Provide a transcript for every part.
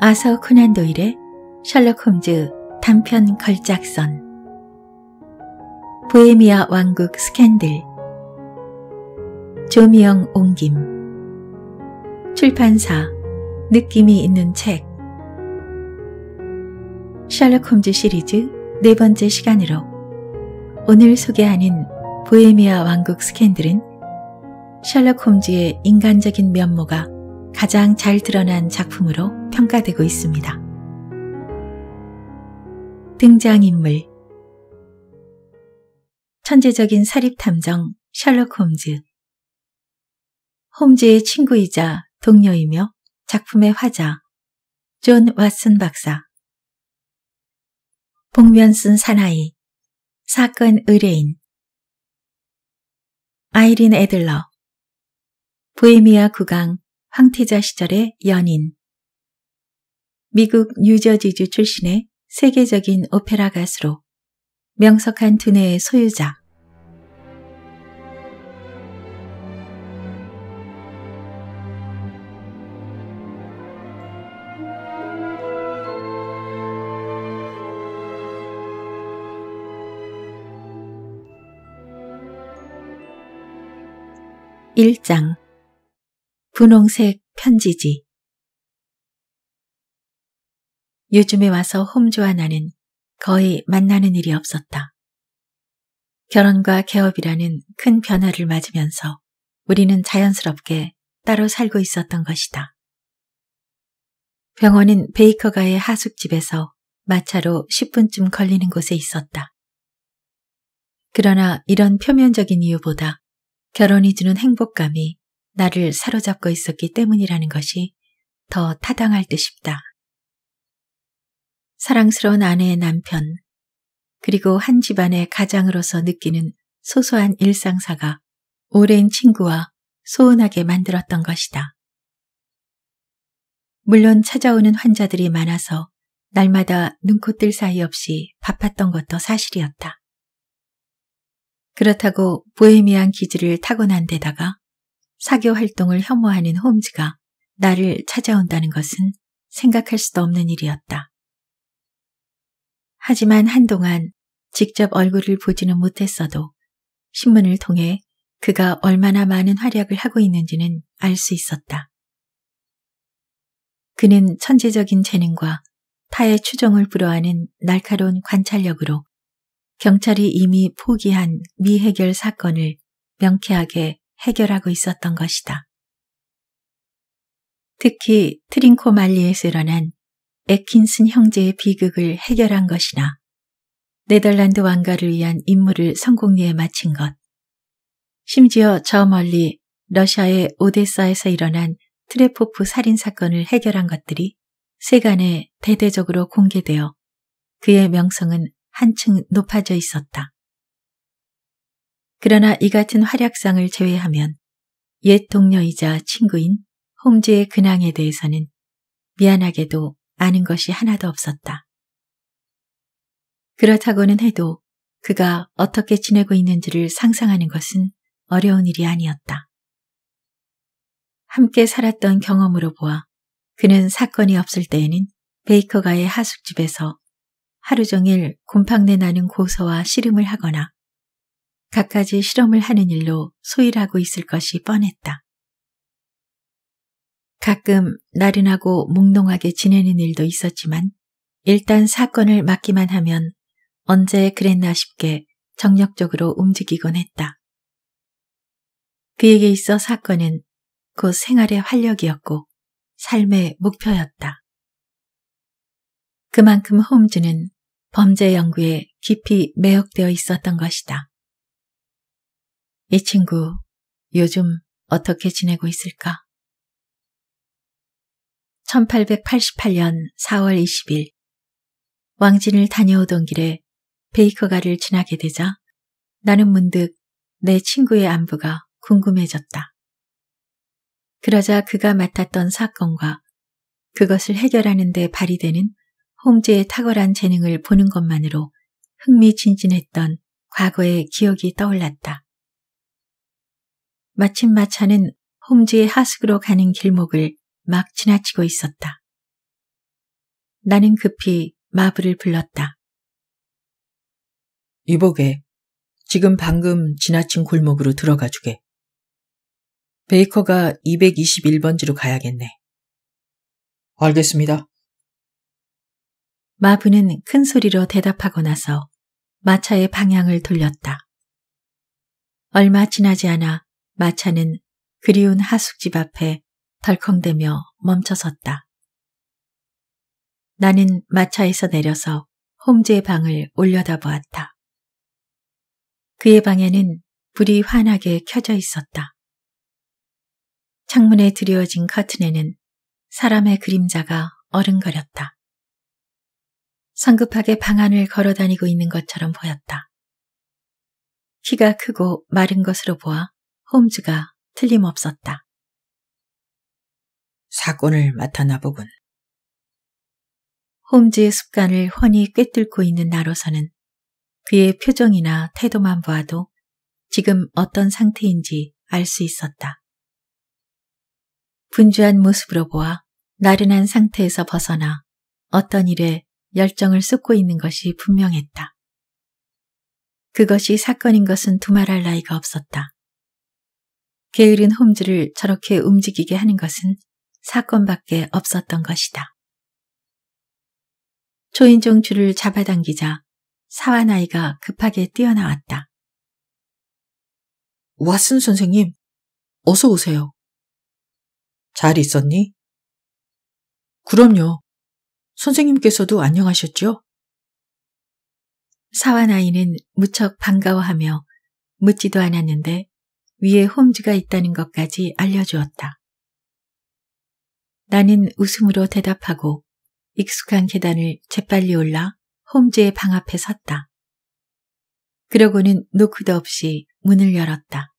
아서 코난 도일의 셜록 홈즈 단편 걸작선 보헤미아 왕국 스캔들 조미영 옹김 출판사 느낌이 있는 책 셜록 홈즈 시리즈 네 번째 시간으로 오늘 소개하는 보헤미아 왕국 스캔들은 셜록 홈즈의 인간적인 면모가 가장 잘 드러난 작품으로 평가되고 있습니다. 등장인물 천재적인 사립탐정 셜록 홈즈 홈즈의 친구이자 동료이며 작품의 화자 존 왓슨 박사 복면 쓴 사나이 사건 의뢰인 아이린 에들러 보헤미아 구강 황태자 시절의 연인 미국 뉴저지주 출신의 세계적인 오페라 가수로 명석한 두뇌의 소유자 1장 분홍색 편지지. 요즘에 와서 홈즈와 나는 거의 만나는 일이 없었다. 결혼과 개업이라는 큰 변화를 맞으면서 우리는 자연스럽게 따로 살고 있었던 것이다. 병원은 베이커가의 하숙집에서 마차로 10분쯤 걸리는 곳에 있었다. 그러나 이런 표면적인 이유보다 결혼이 주는 행복감이 나를 사로잡고 있었기 때문이라는 것이 더 타당할 듯 싶다. 사랑스러운 아내의 남편, 그리고 한 집안의 가장으로서 느끼는 소소한 일상사가 오랜 친구와 소원하게 만들었던 것이다. 물론 찾아오는 환자들이 많아서 날마다 눈코 뜰 사이 없이 바빴던 것도 사실이었다. 그렇다고 보헤미안 기질을 타고난 데다가 사교 활동을 혐오하는 홈즈가 나를 찾아온다는 것은 생각할 수도 없는 일이었다. 하지만 한동안 직접 얼굴을 보지는 못했어도 신문을 통해 그가 얼마나 많은 활약을 하고 있는지는 알 수 있었다. 그는 천재적인 재능과 타의 추종을 불허하는 날카로운 관찰력으로 경찰이 이미 포기한 미해결 사건을 명쾌하게 해결하고 있었던 것이다. 특히 트링코말리에서 일어난 에킨슨 형제의 비극을 해결한 것이나 네덜란드 왕가를 위한 임무를 성공리에 마친 것, 심지어 저 멀리 러시아의 오데사에서 일어난 트레포프 살인 사건을 해결한 것들이 세간에 대대적으로 공개되어 그의 명성은 한층 높아져 있었다. 그러나 이 같은 활약상을 제외하면 옛 동료이자 친구인 홈즈의 근황에 대해서는 미안하게도 아는 것이 하나도 없었다. 그렇다고는 해도 그가 어떻게 지내고 있는지를 상상하는 것은 어려운 일이 아니었다. 함께 살았던 경험으로 보아 그는 사건이 없을 때에는 베이커가의 하숙집에서 하루 종일 곰팡내 나는 고서와 씨름을 하거나 갖가지 실험을 하는 일로 소일하고 있을 것이 뻔했다. 가끔 나른하고 몽롱하게 지내는 일도 있었지만 일단 사건을 맡기만 하면 언제 그랬나 싶게 정력적으로 움직이곤 했다. 그에게 있어 사건은 곧 생활의 활력이었고 삶의 목표였다. 그만큼 홈즈는 범죄 연구에 깊이 매혹되어 있었던 것이다. 이 친구 요즘 어떻게 지내고 있을까? 1888년 4월 20일 왕진을 다녀오던 길에 베이커가를 지나게 되자 나는 문득 내 친구의 안부가 궁금해졌다. 그러자 그가 맡았던 사건과 그것을 해결하는 데 발휘되는 홈즈의 탁월한 재능을 보는 것만으로 흥미진진했던 과거의 기억이 떠올랐다. 마침 마차는 홈즈의 하숙으로 가는 길목을 막 지나치고 있었다. 나는 급히 마블을 불렀다. 이보게, 지금 방금 지나친 골목으로 들어가 주게. 베이커가 221번지로 가야겠네. 알겠습니다. 마브는 큰 소리로 대답하고 나서 마차의 방향을 돌렸다. 얼마 지나지 않아 마차는 그리운 하숙집 앞에 덜컹대며 멈춰섰다. 나는 마차에서 내려서 홈즈의 방을 올려다보았다. 그의 방에는 불이 환하게 켜져 있었다. 창문에 드리워진 커튼에는 사람의 그림자가 어른거렸다. 성급하게 방 안을 걸어다니고 있는 것처럼 보였다. 키가 크고 마른 것으로 보아 홈즈가 틀림없었다. 사건을 맡아나 보군. 홈즈의 습관을 훤히 꿰뚫고 있는 나로서는 그의 표정이나 태도만 보아도 지금 어떤 상태인지 알 수 있었다. 분주한 모습으로 보아 나른한 상태에서 벗어나 어떤 일에 열정을 쏟고 있는 것이 분명했다. 그것이 사건인 것은 두말할 나위가 없었다. 게으른 홈즈를 저렇게 움직이게 하는 것은 사건밖에 없었던 것이다. 초인종 줄을 잡아당기자 사와나이가 급하게 뛰어나왔다. 왓슨 선생님, 어서 오세요. 잘 있었니? 그럼요. 선생님께서도 안녕하셨죠? 사와나이는 무척 반가워하며 묻지도 않았는데 위에 홈즈가 있다는 것까지 알려주었다. 나는 웃음으로 대답하고 익숙한 계단을 재빨리 올라 홈즈의 방 앞에 섰다. 그러고는 노크도 없이 문을 열었다.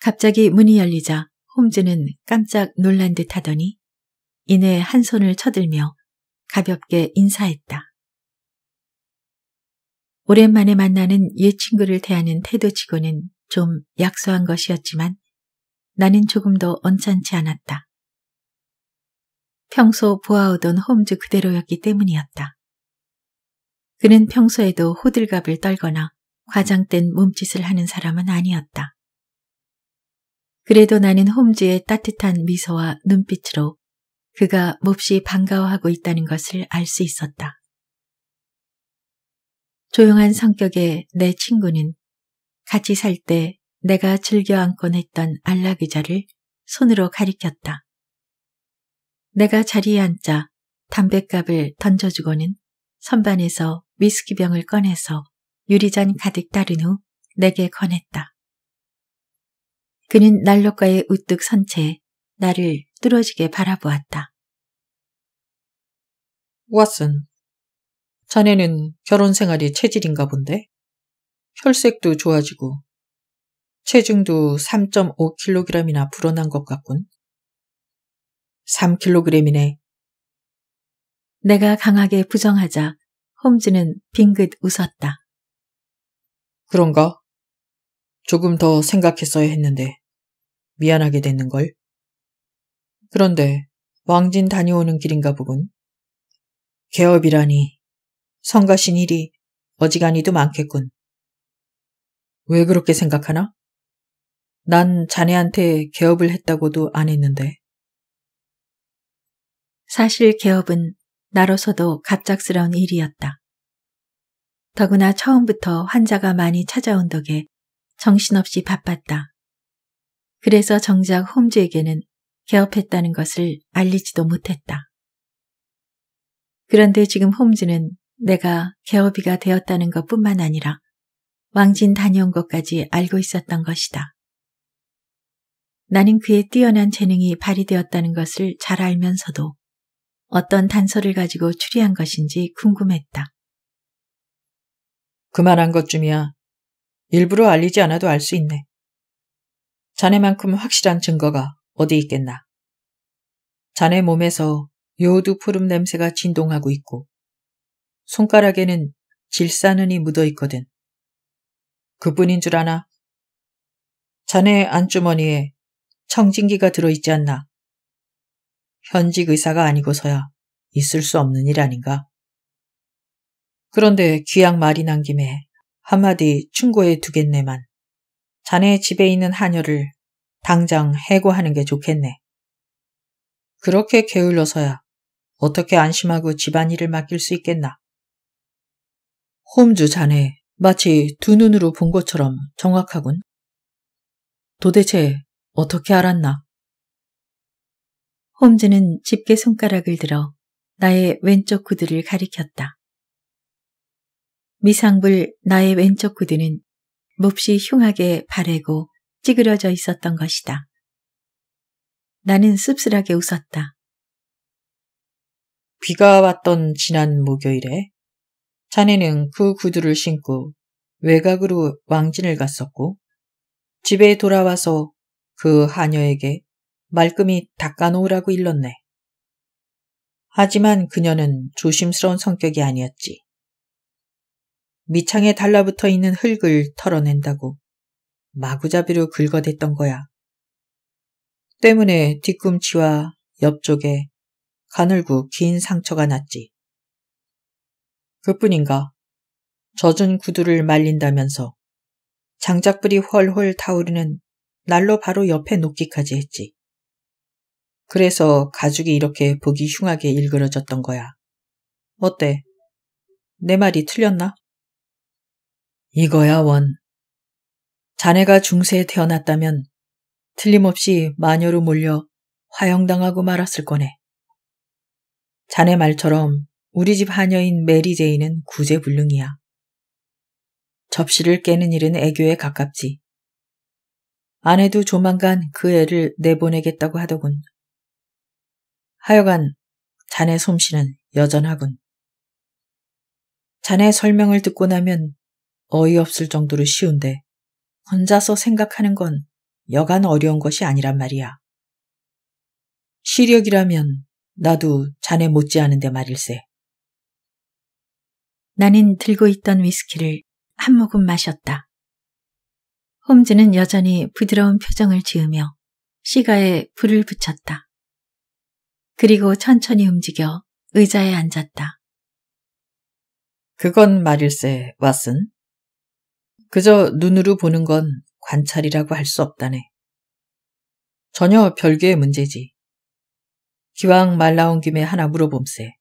갑자기 문이 열리자 홈즈는 깜짝 놀란 듯 하더니 이내 한 손을 쳐들며 가볍게 인사했다. 오랜만에 만나는 옛 친구를 대하는 태도치고는 좀 약소한 것이었지만 나는 조금 도 언짢지 않았다. 평소 보아오던 홈즈 그대로였기 때문이었다. 그는 평소에도 호들갑을 떨거나 과장된 몸짓을 하는 사람은 아니었다. 그래도 나는 홈즈의 따뜻한 미소와 눈빛으로 그가 몹시 반가워하고 있다는 것을 알 수 있었다. 조용한 성격의 내 친구는 같이 살 때 내가 즐겨 안곤 했던 안락의자를 손으로 가리켰다. 내가 자리에 앉자 담뱃갑을 던져주고는 선반에서 위스키병을 꺼내서 유리잔 가득 따른 후 내게 권했다. 그는 난로가에 우뚝 선 채 나를 뚫어지게 바라보았다. 왓슨, 자네는 결혼 생활이 체질인가 본데? 혈색도 좋아지고 체중도 3.5kg이나 불어난 것 같군. 3kg이네. 내가 강하게 부정하자 홈즈는 빙긋 웃었다. 그런가? 조금 더 생각했어야 했는데 미안하게 됐는걸. 그런데 왕진 다녀오는 길인가 보군. 개업이라니 성가신 일이 어지간히도 많겠군. 왜 그렇게 생각하나? 난 자네한테 개업을 했다고도 안 했는데. 사실 개업은 나로서도 갑작스러운 일이었다. 더구나 처음부터 환자가 많이 찾아온 덕에 정신없이 바빴다. 그래서 정작 홈즈에게는 개업했다는 것을 알리지도 못했다. 그런데 지금 홈즈는 내가 개업이가 되었다는 것 뿐만 아니라 왕진 다녀온 것까지 알고 있었던 것이다. 나는 그의 뛰어난 재능이 발휘되었다는 것을 잘 알면서도 어떤 단서를 가지고 추리한 것인지 궁금했다. 그만한 것쯤이야. 일부러 알리지 않아도 알 수 있네. 자네만큼 확실한 증거가 어디 있겠나. 자네 몸에서 요두 푸름 냄새가 진동하고 있고 손가락에는 질산은이 묻어 있거든. 그뿐인 줄 아나? 자네 안주머니에 청진기가 들어있지 않나? 현직 의사가 아니고서야 있을 수 없는 일 아닌가? 그런데 귀양 말이 난 김에 한마디 충고해 두겠네만 자네 집에 있는 한여를 당장 해고하는 게 좋겠네. 그렇게 게을러서야 어떻게 안심하고 집안일을 맡길 수 있겠나? 홈주 자네 마치 두 눈으로 본 것처럼 정확하군. 도대체 어떻게 알았나? 홈즈는 집게 손가락을 들어 나의 왼쪽 구두를 가리켰다. 미상불 나의 왼쪽 구두는 몹시 흉하게 바래고 찌그러져 있었던 것이다. 나는 씁쓸하게 웃었다. 비가 왔던 지난 목요일에 자네는 그 구두를 신고 외곽으로 왕진을 갔었고 집에 돌아와서 그 하녀에게 말끔히 닦아놓으라고 일렀네. 하지만 그녀는 조심스러운 성격이 아니었지. 밑창에 달라붙어 있는 흙을 털어낸다고 마구잡이로 긁어댔던 거야. 때문에 뒤꿈치와 옆쪽에 가늘고 긴 상처가 났지. 그뿐인가. 젖은 구두를 말린다면서 장작불이 훨훨 타오르는 날로 바로 옆에 놓기까지 했지. 그래서 가죽이 이렇게 보기 흉하게 일그러졌던 거야. 어때? 내 말이 틀렸나? 이거야 원. 자네가 중세에 태어났다면 틀림없이 마녀로 몰려 화형당하고 말았을 거네. 자네 말처럼 우리 집 하녀인 메리 제이는 구제불능이야. 접시를 깨는 일은 애교에 가깝지. 아내도 조만간 그 애를 내보내겠다고 하더군. 하여간 자네 솜씨는 여전하군. 자네 설명을 듣고 나면 어이없을 정도로 쉬운데 혼자서 생각하는 건 여간 어려운 것이 아니란 말이야. 시력이라면 나도 자네 못지않은데 말일세. 나는 들고 있던 위스키를 한 모금 마셨다. 홈즈는 여전히 부드러운 표정을 지으며 시가에 불을 붙였다. 그리고 천천히 움직여 의자에 앉았다. 그건 말일세, 왓슨. 그저 눈으로 보는 건 관찰이라고 할 수 없다네. 전혀 별개의 문제지. 기왕 말 나온 김에 하나 물어봄세.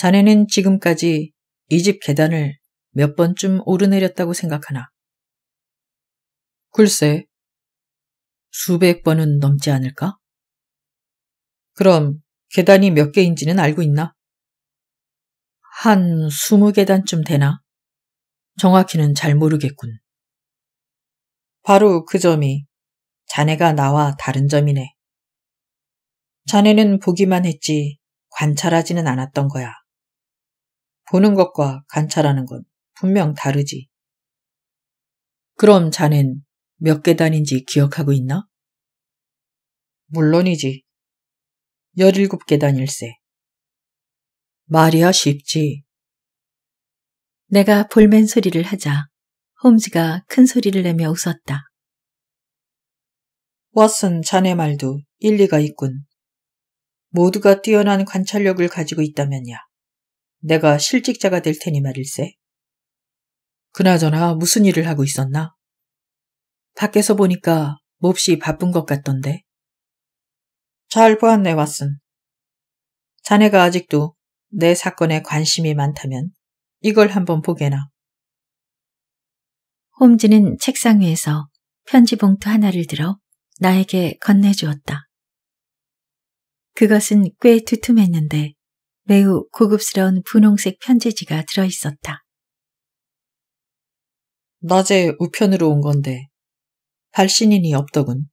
자네는 지금까지 이 집 계단을 몇 번쯤 오르내렸다고 생각하나? 글쎄, 수백 번은 넘지 않을까? 그럼 계단이 몇 개인지는 알고 있나? 한 스무 계단쯤 되나? 정확히는 잘 모르겠군. 바로 그 점이 자네가 나와 다른 점이네. 자네는 보기만 했지 관찰하지는 않았던 거야. 보는 것과 관찰하는 건 분명 다르지. 그럼 자넨 몇 계단인지 기억하고 있나? 물론이지. 17계단일세. 말이야 쉽지. 내가 볼멘 소리를 하자 홈즈가 큰 소리를 내며 웃었다. 왓슨 자네 말도 일리가 있군. 모두가 뛰어난 관찰력을 가지고 있다면야. 내가 실직자가 될 테니 말일세. 그나저나 무슨 일을 하고 있었나? 밖에서 보니까 몹시 바쁜 것 같던데. 잘 보았네, 왓슨. 자네가 아직도 내 사건에 관심이 많다면 이걸 한번 보게나. 홈즈는 책상 위에서 편지 봉투 하나를 들어 나에게 건네주었다. 그것은 꽤 두툼했는데 매우 고급스러운 분홍색 편지지가 들어있었다. 낮에 우편으로 온 건데 발신인이 없더군.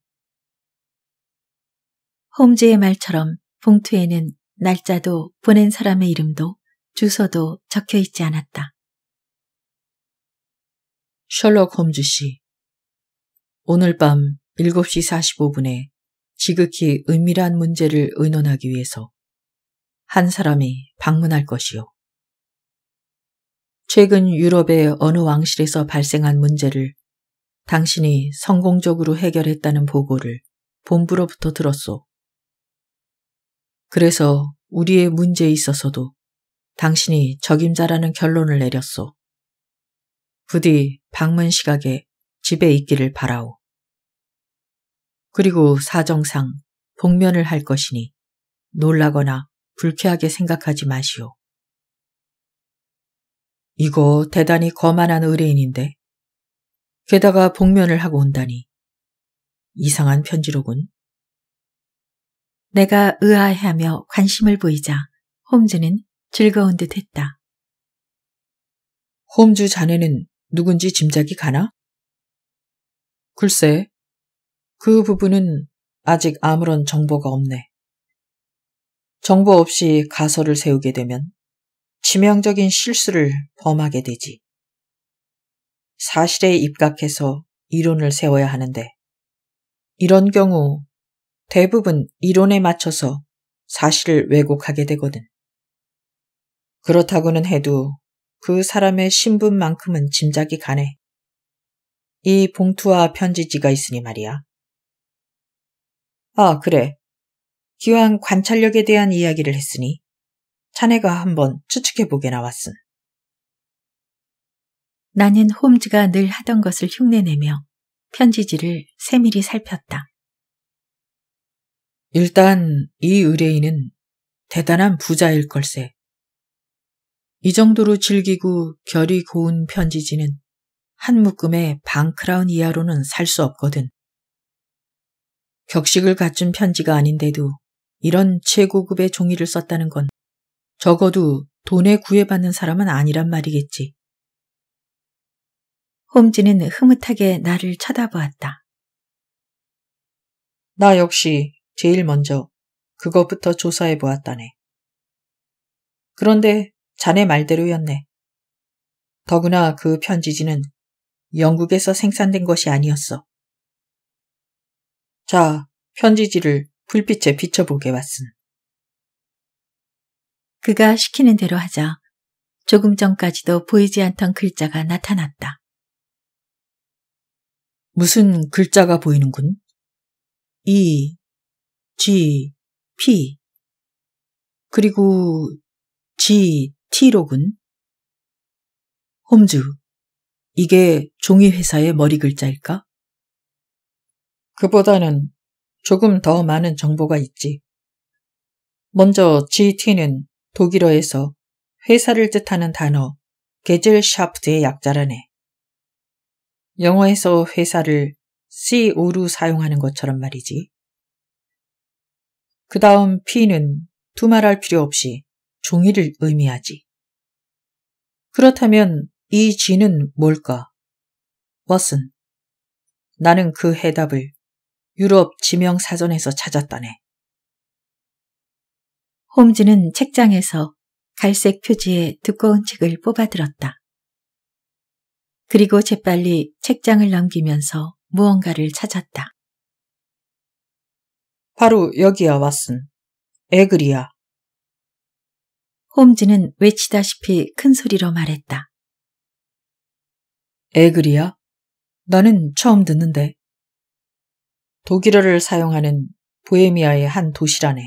홈즈의 말처럼 봉투에는 날짜도 보낸 사람의 이름도 주소도 적혀 있지 않았다. 셜록 홈즈 씨, 오늘 밤 7시 45분에 지극히 은밀한 문제를 의논하기 위해서 한 사람이 방문할 것이요. 최근 유럽의 어느 왕실에서 발생한 문제를 당신이 성공적으로 해결했다는 보고를 본부로부터 들었소. 그래서 우리의 문제에 있어서도 당신이 적임자라는 결론을 내렸소. 부디 방문 시각에 집에 있기를 바라오. 그리고 사정상 복면을 할 것이니 놀라거나 불쾌하게 생각하지 마시오. 이거 대단히 거만한 의뢰인인데 게다가 복면을 하고 온다니 이상한 편지로군. 내가 의아해하며 관심을 보이자 홈즈는 즐거운 듯 했다. 홈즈 자네는 누군지 짐작이 가나? 글쎄, 그 부분은 아직 아무런 정보가 없네. 정보 없이 가설을 세우게 되면 치명적인 실수를 범하게 되지. 사실에 입각해서 이론을 세워야 하는데, 이런 경우 대부분 이론에 맞춰서 사실을 왜곡하게 되거든. 그렇다고는 해도 그 사람의 신분만큼은 짐작이 가네. 이 봉투와 편지지가 있으니 말이야. 아, 그래. 기왕 관찰력에 대한 이야기를 했으니 자네가 한번 추측해보게 나왔음. 나는 홈즈가 늘 하던 것을 흉내내며 편지지를 세밀히 살폈다. 일단 이 의뢰인은 대단한 부자일 걸세. 이 정도로 질기고 결이 고운 편지지는 한묶음의반 크라운 이하로는 살 수 없거든. 격식을 갖춘 편지가 아닌데도 이런 최고급의 종이를 썼다는 건 적어도 돈에 구애받는 사람은 아니란 말이겠지. 홈즈는 흐뭇하게 나를 쳐다보았다. 나 역시 제일 먼저 그것부터 조사해 보았다네. 그런데 자네 말대로였네. 더구나 그 편지지는 영국에서 생산된 것이 아니었어. 자, 편지지를 불빛에 비춰보게 왔음. 그가 시키는 대로 하자 조금 전까지도 보이지 않던 글자가 나타났다. 무슨 글자가 보이는군? E, G, P. 그리고 G, T로군. 홈즈, 이게 종이 회사의 머리 글자일까? 그보다는 조금 더 많은 정보가 있지. 먼저 GT는 독일어에서 회사를 뜻하는 단어 게젤샤프트의 약자라네. 영어에서 회사를 CO로 사용하는 것처럼 말이지. 그 다음 P는 두말할 필요 없이 종이를 의미하지. 그렇다면 이 G는 뭘까? w a 나는 그 해답을 유럽 지명 사전에서 찾았다네. 홈즈는 책장에서 갈색 표지에 두꺼운 책을 뽑아들었다. 그리고 재빨리 책장을 넘기면서 무언가를 찾았다. 바로 여기야, 왓슨. 에그리야. 홈즈는 외치다시피 큰 소리로 말했다. 에그리야? 나는 처음 듣는데. 독일어를 사용하는 보헤미아의 한 도시라네.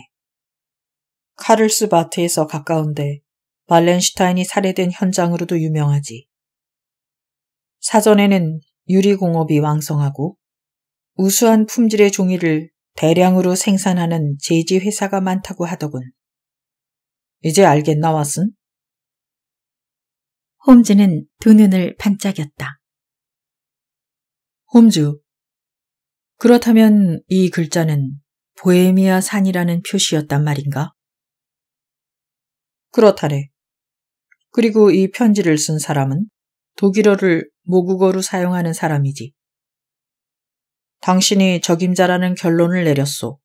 카를스 바트에서 가까운데 말렌슈타인이 살해된 현장으로도 유명하지. 사전에는 유리공업이 왕성하고 우수한 품질의 종이를 대량으로 생산하는 제지 회사가 많다고 하더군. 이제 알겠나 왓슨? 홈즈는 두 눈을 반짝였다. 홈즈, 그렇다면 이 글자는 보헤미아 산이라는 표시였단 말인가? 그렇다래. 그리고 이 편지를 쓴 사람은 독일어를 모국어로 사용하는 사람이지. 당신이 적임자라는 결론을 내렸소.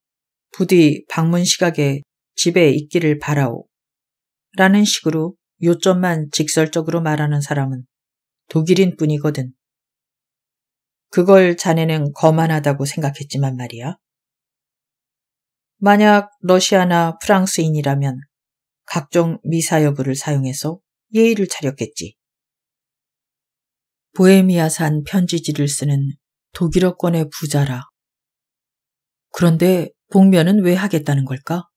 부디 방문 시각에 집에 있기를 바라오. 라는 식으로 요점만 직설적으로 말하는 사람은 독일인 뿐이거든. 그걸 자네는 거만하다고 생각했지만 말이야. 만약 러시아나 프랑스인이라면 각종 미사여구를 사용해서 예의를 차렸겠지. 보헤미아산 편지지를 쓰는 독일어권의 부자라. 그런데 복면은 왜 하겠다는 걸까?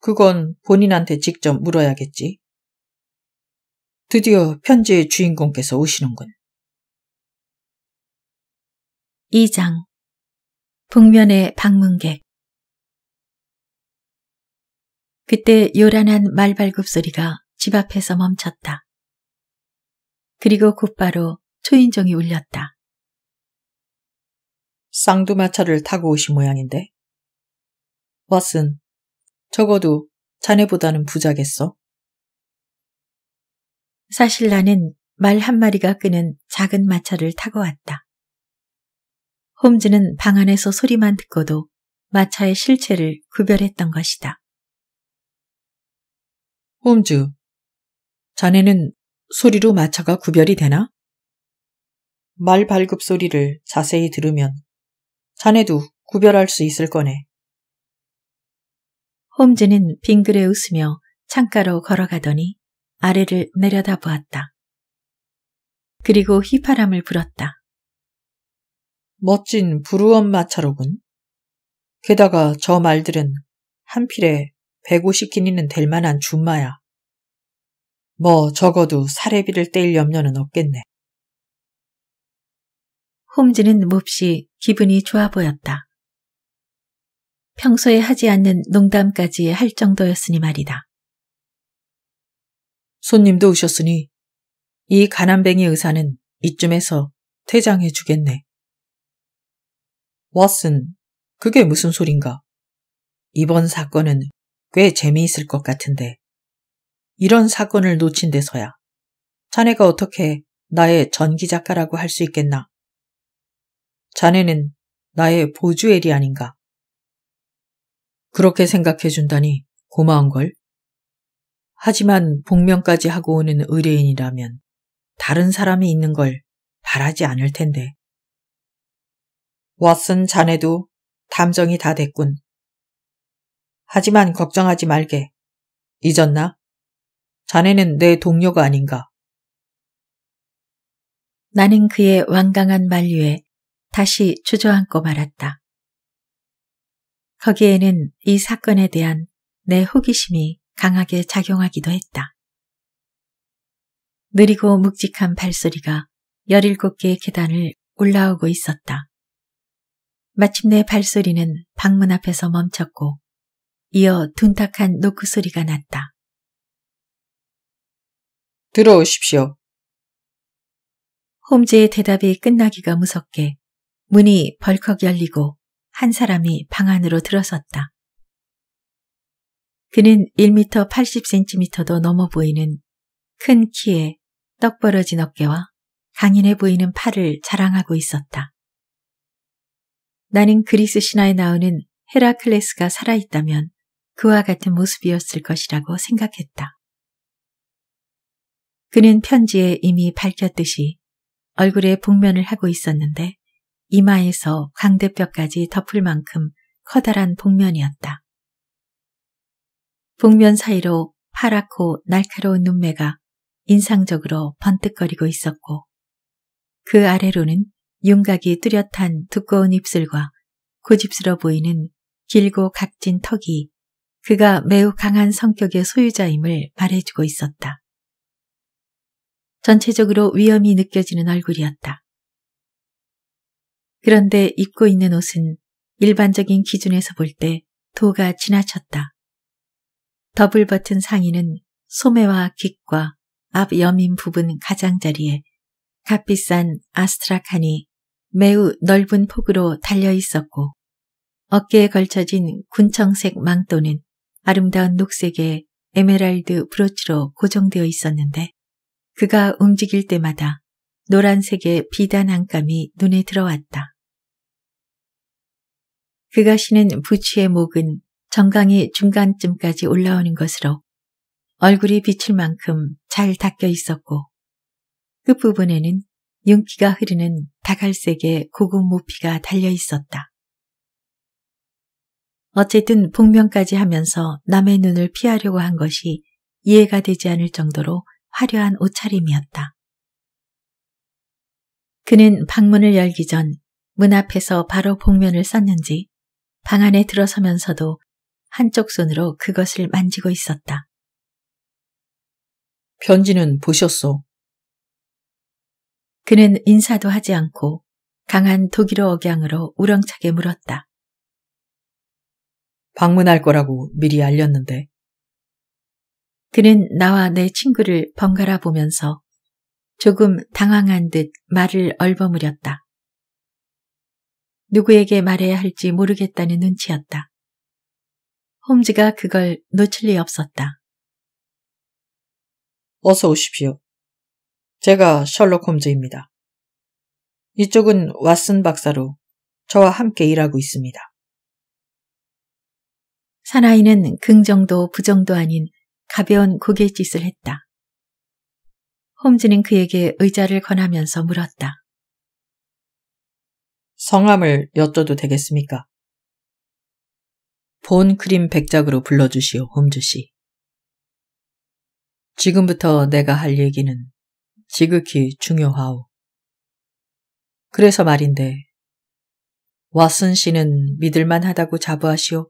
그건 본인한테 직접 물어야겠지. 드디어 편지의 주인공께서 오시는군. 2장 북면의 방문객 그때 요란한 말발굽 소리가 집 앞에서 멈췄다. 그리고 곧바로 초인종이 울렸다. 쌍두마차를 타고 오신 모양인데? 왓슨, 적어도 자네보다는 부자겠어? 사실 나는 말 한마리가 끄는 작은 마차를 타고 왔다. 홈즈는 방 안에서 소리만 듣고도 마차의 실체를 구별했던 것이다. 홈즈, 자네는 소리로 마차가 구별이 되나? 말 발급 소리를 자세히 들으면 자네도 구별할 수 있을 거네. 홈즈는 빙그레 웃으며 창가로 걸어가더니 아래를 내려다보았다. 그리고 휘파람을 불었다. 멋진 부르엄 마차로군. 게다가 저 말들은 한 필에 150기니는 될 만한 준마야. 뭐 적어도 사례비를 떼일 염려는 없겠네. 홈즈는 몹시 기분이 좋아 보였다. 평소에 하지 않는 농담까지 할 정도였으니 말이다. 손님도 오셨으니 이 가난뱅이 의사는 이쯤에서 퇴장해 주겠네. 워슨, 그게 무슨 소린가? 이번 사건은 꽤 재미있을 것 같은데. 이런 사건을 놓친 데서야. 자네가 어떻게 나의 전기 작가라고 할 수 있겠나? 자네는 나의 보주엘이 아닌가? 그렇게 생각해준다니 고마운걸. 하지만 복면까지 하고 오는 의뢰인이라면 다른 사람이 있는 걸 바라지 않을 텐데. 왓슨 자네도 담정이 다 됐군. 하지만 걱정하지 말게. 잊었나? 자네는 내 동료가 아닌가. 나는 그의 완강한 만류에 다시 주저앉고 말았다. 거기에는 이 사건에 대한 내 호기심이 강하게 작용하기도 했다. 느리고 묵직한 발소리가 17개의 계단을 올라오고 있었다. 마침내 발소리는 방문 앞에서 멈췄고 이어 둔탁한 노크 소리가 났다. 들어오십시오. 홈즈의 대답이 끝나기가 무섭게 문이 벌컥 열리고 한 사람이 방 안으로 들어섰다. 그는 1m 80cm도 넘어 보이는 큰 키에 떡 벌어진 어깨와 강인해 보이는 팔을 자랑하고 있었다. 나는 그리스 신화에 나오는 헤라클레스가 살아있다면 그와 같은 모습이었을 것이라고 생각했다. 그는 편지에 이미 밝혔듯이 얼굴에 복면을 하고 있었는데 이마에서 광대뼈까지 덮을 만큼 커다란 복면이었다. 복면 사이로 파랗고 날카로운 눈매가 인상적으로 번뜩거리고 있었고 그 아래로는 윤곽이 뚜렷한 두꺼운 입술과 고집스러 보이는 길고 각진 턱이 그가 매우 강한 성격의 소유자임을 말해주고 있었다. 전체적으로 위험이 느껴지는 얼굴이었다. 그런데 입고 있는 옷은 일반적인 기준에서 볼 때 도가 지나쳤다. 더블 버튼 상의는 소매와 깃과 앞 여민 부분 가장자리에 값비싼 아스트라칸이 매우 넓은 폭으로 달려 있었고 어깨에 걸쳐진 군청색 망토는 아름다운 녹색의 에메랄드 브로치로 고정되어 있었는데 그가 움직일 때마다 노란색의 비단 안감이 눈에 들어왔다. 그가 신은 부치의 목은 정강이 중간쯤까지 올라오는 것으로 얼굴이 비칠 만큼 잘 닦여 있었고 끝부분에는 윤기가 흐르는 다갈색의 고급 모피가 달려 있었다. 어쨌든 복면까지 하면서 남의 눈을 피하려고 한 것이 이해가 되지 않을 정도로 화려한 옷차림이었다. 그는 방문을 열기 전 문 앞에서 바로 복면을 썼는지 방 안에 들어서면서도 한쪽 손으로 그것을 만지고 있었다. 편지는 보셨소? 그는 인사도 하지 않고 강한 독일어 억양으로 우렁차게 물었다. 방문할 거라고 미리 알렸는데. 그는 나와 내 친구를 번갈아 보면서 조금 당황한 듯 말을 얼버무렸다. 누구에게 말해야 할지 모르겠다는 눈치였다. 홈즈가 그걸 놓칠 리 없었다. 어서 오십시오. 제가 셜록 홈즈입니다. 이쪽은 왓슨 박사로 저와 함께 일하고 있습니다. 사나이는 긍정도 부정도 아닌 가벼운 고갯짓을 했다. 홈즈는 그에게 의자를 권하면서 물었다. 성함을 여쭤도 되겠습니까? 본 크림 백작으로 불러주시오, 홈즈씨. 지금부터 내가 할 얘기는 지극히 중요하오. 그래서 말인데 왓슨 씨는 믿을만 하다고 자부하시오.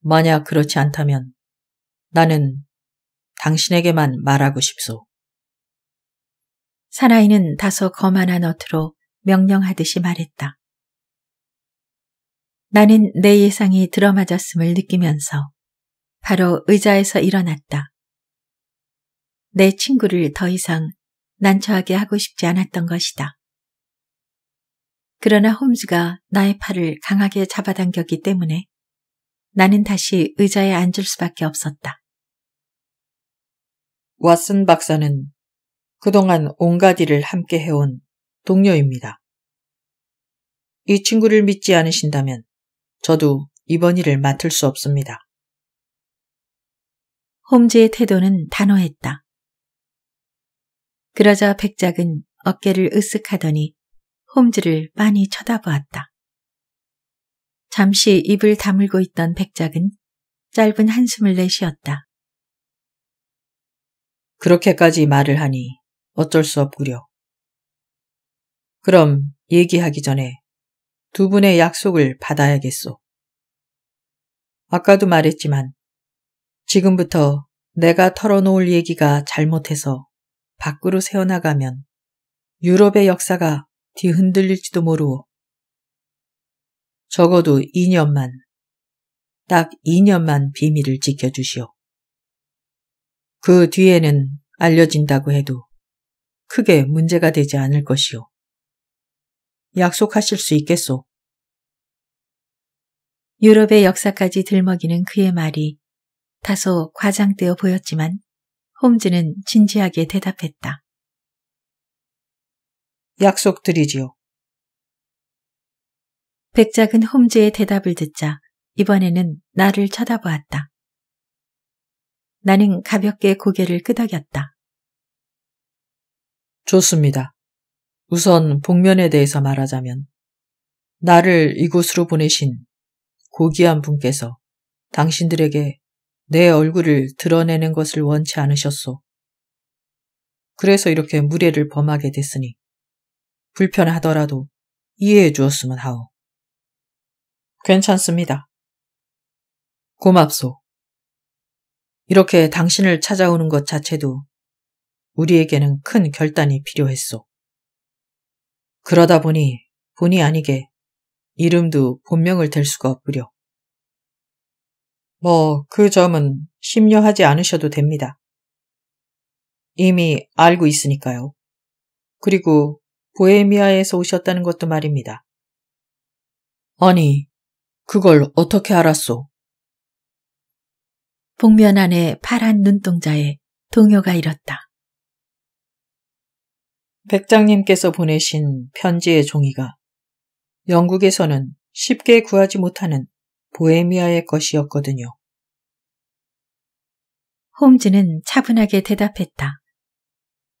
만약 그렇지 않다면 나는 당신에게만 말하고 싶소. 사나이는 다소 거만한 어투로 명령하듯이 말했다. 나는 내 예상이 들어맞았음을 느끼면서 바로 의자에서 일어났다. 내 친구를 더 이상 난처하게 하고 싶지 않았던 것이다. 그러나 홈즈가 나의 팔을 강하게 잡아당겼기 때문에 나는 다시 의자에 앉을 수밖에 없었다. 왓슨 박사는 그동안 온갖 일을 함께 해온 동료입니다. 이 친구를 믿지 않으신다면 저도 이번 일을 맡을 수 없습니다. 홈즈의 태도는 단호했다. 그러자 백작은 어깨를 으쓱하더니 홈즈를 많이 쳐다보았다. 잠시 입을 다물고 있던 백작은 짧은 한숨을 내쉬었다. 그렇게까지 말을 하니 어쩔 수 없구려. 그럼 얘기하기 전에 두 분의 약속을 받아야겠소. 아까도 말했지만 지금부터 내가 털어놓을 얘기가 잘못해서 밖으로 새어나가면 유럽의 역사가 뒤흔들릴지도 모르오. 적어도 2년만, 딱 2년만 비밀을 지켜주시오. 그 뒤에는 알려진다고 해도 크게 문제가 되지 않을 것이오. 약속하실 수 있겠소? 유럽의 역사까지 들먹이는 그의 말이 다소 과장되어 보였지만 홈즈는 진지하게 대답했다. 약속드리지요. 백작은 홈즈의 대답을 듣자 이번에는 나를 쳐다보았다. 나는 가볍게 고개를 끄덕였다. 좋습니다. 우선 복면에 대해서 말하자면 나를 이곳으로 보내신 고귀한 분께서 당신들에게 내 얼굴을 드러내는 것을 원치 않으셨소. 그래서 이렇게 무례를 범하게 됐으니 불편하더라도 이해해 주었으면 하오. 괜찮습니다. 고맙소. 이렇게 당신을 찾아오는 것 자체도 우리에게는 큰 결단이 필요했소. 그러다 보니 본의 아니게 이름도 본명을 댈 수가 없으려. 뭐, 그 점은 심려하지 않으셔도 됩니다. 이미 알고 있으니까요. 그리고 보헤미아에서 오셨다는 것도 말입니다. 아니, 그걸 어떻게 알았소? 복면 안에 파란 눈동자에 동요가 일었다. 백장님께서 보내신 편지의 종이가 영국에서는 쉽게 구하지 못하는 보헤미아의 것이었거든요. 홈즈는 차분하게 대답했다.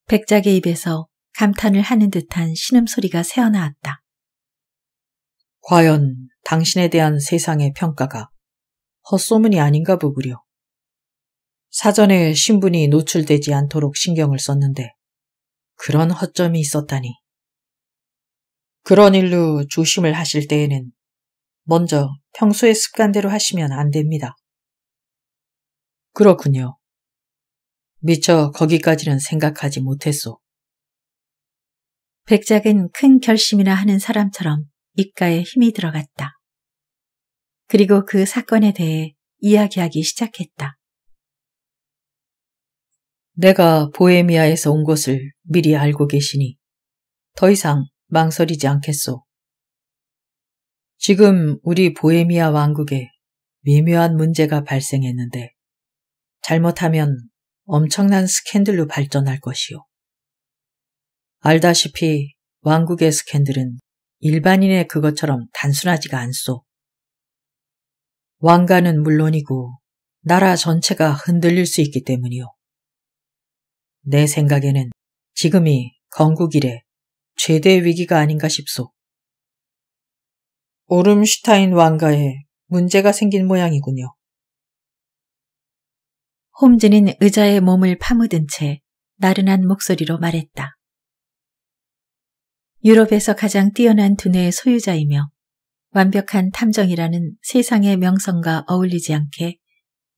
백작의 입에서 감탄을 하는 듯한 신음소리가 새어나왔다. 과연 당신에 대한 세상의 평가가 헛소문이 아닌가 보구려. 사전에 신분이 노출되지 않도록 신경을 썼는데 그런 허점이 있었다니. 그런 일로 조심을 하실 때에는 먼저 평소의 습관대로 하시면 안 됩니다. 그렇군요. 미처 거기까지는 생각하지 못했소. 백작은 큰 결심이나 하는 사람처럼 입가에 힘이 들어갔다. 그리고 그 사건에 대해 이야기하기 시작했다. 내가 보헤미아에서 온 것을 미리 알고 계시니 더 이상 망설이지 않겠소. 지금 우리 보헤미아 왕국에 미묘한 문제가 발생했는데 잘못하면 엄청난 스캔들로 발전할 것이요. 알다시피 왕국의 스캔들은 일반인의 그것처럼 단순하지가 않소. 왕가는 물론이고 나라 전체가 흔들릴 수 있기 때문이요. 내 생각에는 지금이 건국 이래 최대 위기가 아닌가 싶소. 오름슈타인 왕가에 문제가 생긴 모양이군요. 홈즈는 의자에 몸을 파묻은 채 나른한 목소리로 말했다. 유럽에서 가장 뛰어난 두뇌의 소유자이며 완벽한 탐정이라는 세상의 명성과 어울리지 않게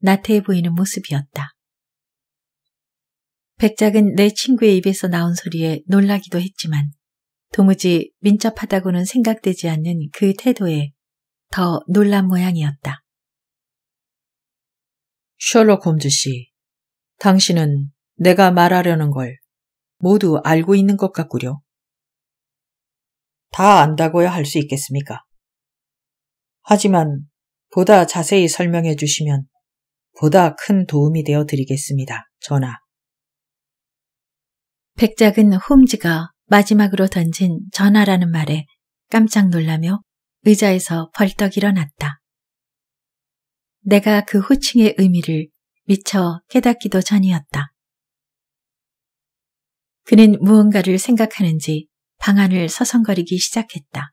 나태해 보이는 모습이었다. 백작은 내 친구의 입에서 나온 소리에 놀라기도 했지만 도무지 민첩하다고는 생각되지 않는 그 태도에 더 놀란 모양이었다. 셜록 홈즈 씨, 당신은 내가 말하려는 걸 모두 알고 있는 것 같구려. 다 안다고야 할 수 있겠습니까? 하지만 보다 자세히 설명해 주시면 보다 큰 도움이 되어 드리겠습니다. 전하. 백작은 홈즈가 마지막으로 던진 전화라는 말에 깜짝 놀라며 의자에서 벌떡 일어났다. 내가 그 호칭의 의미를 미처 깨닫기도 전이었다. 그는 무언가를 생각하는지 방안을 서성거리기 시작했다.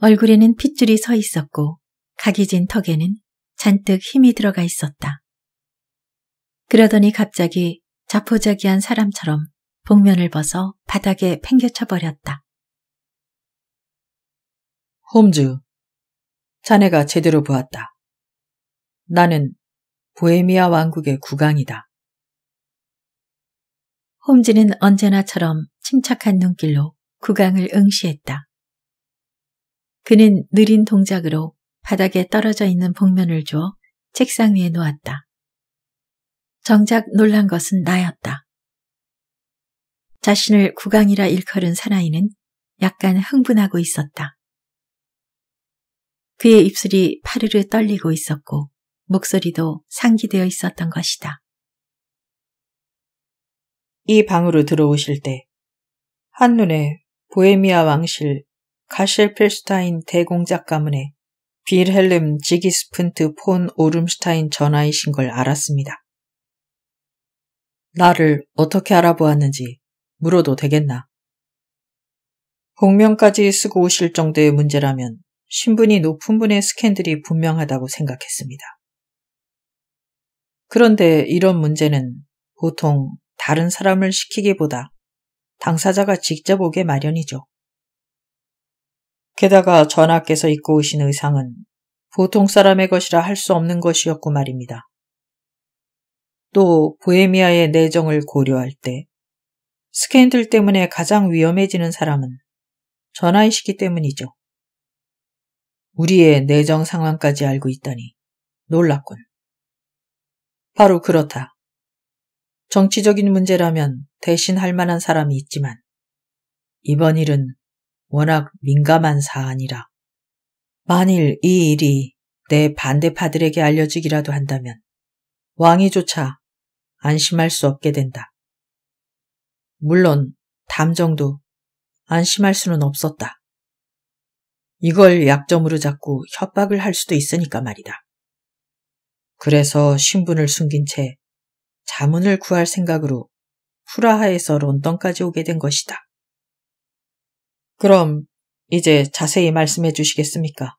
얼굴에는 핏줄이 서 있었고 각이진 턱에는 잔뜩 힘이 들어가 있었다. 그러더니 갑자기 자포자기한 사람처럼 복면을 벗어 바닥에 팽개쳐 버렸다. 홈즈, 자네가 제대로 보았다. 나는 보헤미아 왕국의 국왕이다. 홈즈는 언제나처럼 침착한 눈길로 국왕을 응시했다. 그는 느린 동작으로 바닥에 떨어져 있는 복면을 주어 책상 위에 놓았다. 정작 놀란 것은 나였다. 자신을 국왕이라 일컬은 사나이는 약간 흥분하고 있었다. 그의 입술이 파르르 떨리고 있었고 목소리도 상기되어 있었던 것이다. 이 방으로 들어오실 때 한눈에 보헤미아 왕실 가실필스타인 대공작 가문의 빌헬름 지기스푼트 폰오름스타인 전하이신 걸 알았습니다. 나를 어떻게 알아보았는지 물어도 되겠나? 복면까지 쓰고 오실 정도의 문제라면 신분이 높은 분의 스캔들이 분명하다고 생각했습니다. 그런데 이런 문제는 보통 다른 사람을 시키기보다 당사자가 직접 오게 마련이죠. 게다가 전하께서 입고 오신 의상은 보통 사람의 것이라 할 수 없는 것이었고 말입니다. 또 보헤미아의 내정을 고려할 때 스캔들 때문에 가장 위험해지는 사람은 전화의시기 때문이죠. 우리의 내정 상황까지 알고 있다니 놀랐군. 바로 그렇다. 정치적인 문제라면 대신 할 만한 사람이 있지만 이번 일은 워낙 민감한 사안이라 만일 이 일이 내 반대파들에게 알려지기라도 한다면 왕이조차 안심할 수 없게 된다. 물론 담정도 안심할 수는 없었다. 이걸 약점으로 잡고 협박을 할 수도 있으니까 말이다. 그래서 신분을 숨긴 채 자문을 구할 생각으로 프라하에서 런던까지 오게 된 것이다. 그럼 이제 자세히 말씀해 주시겠습니까?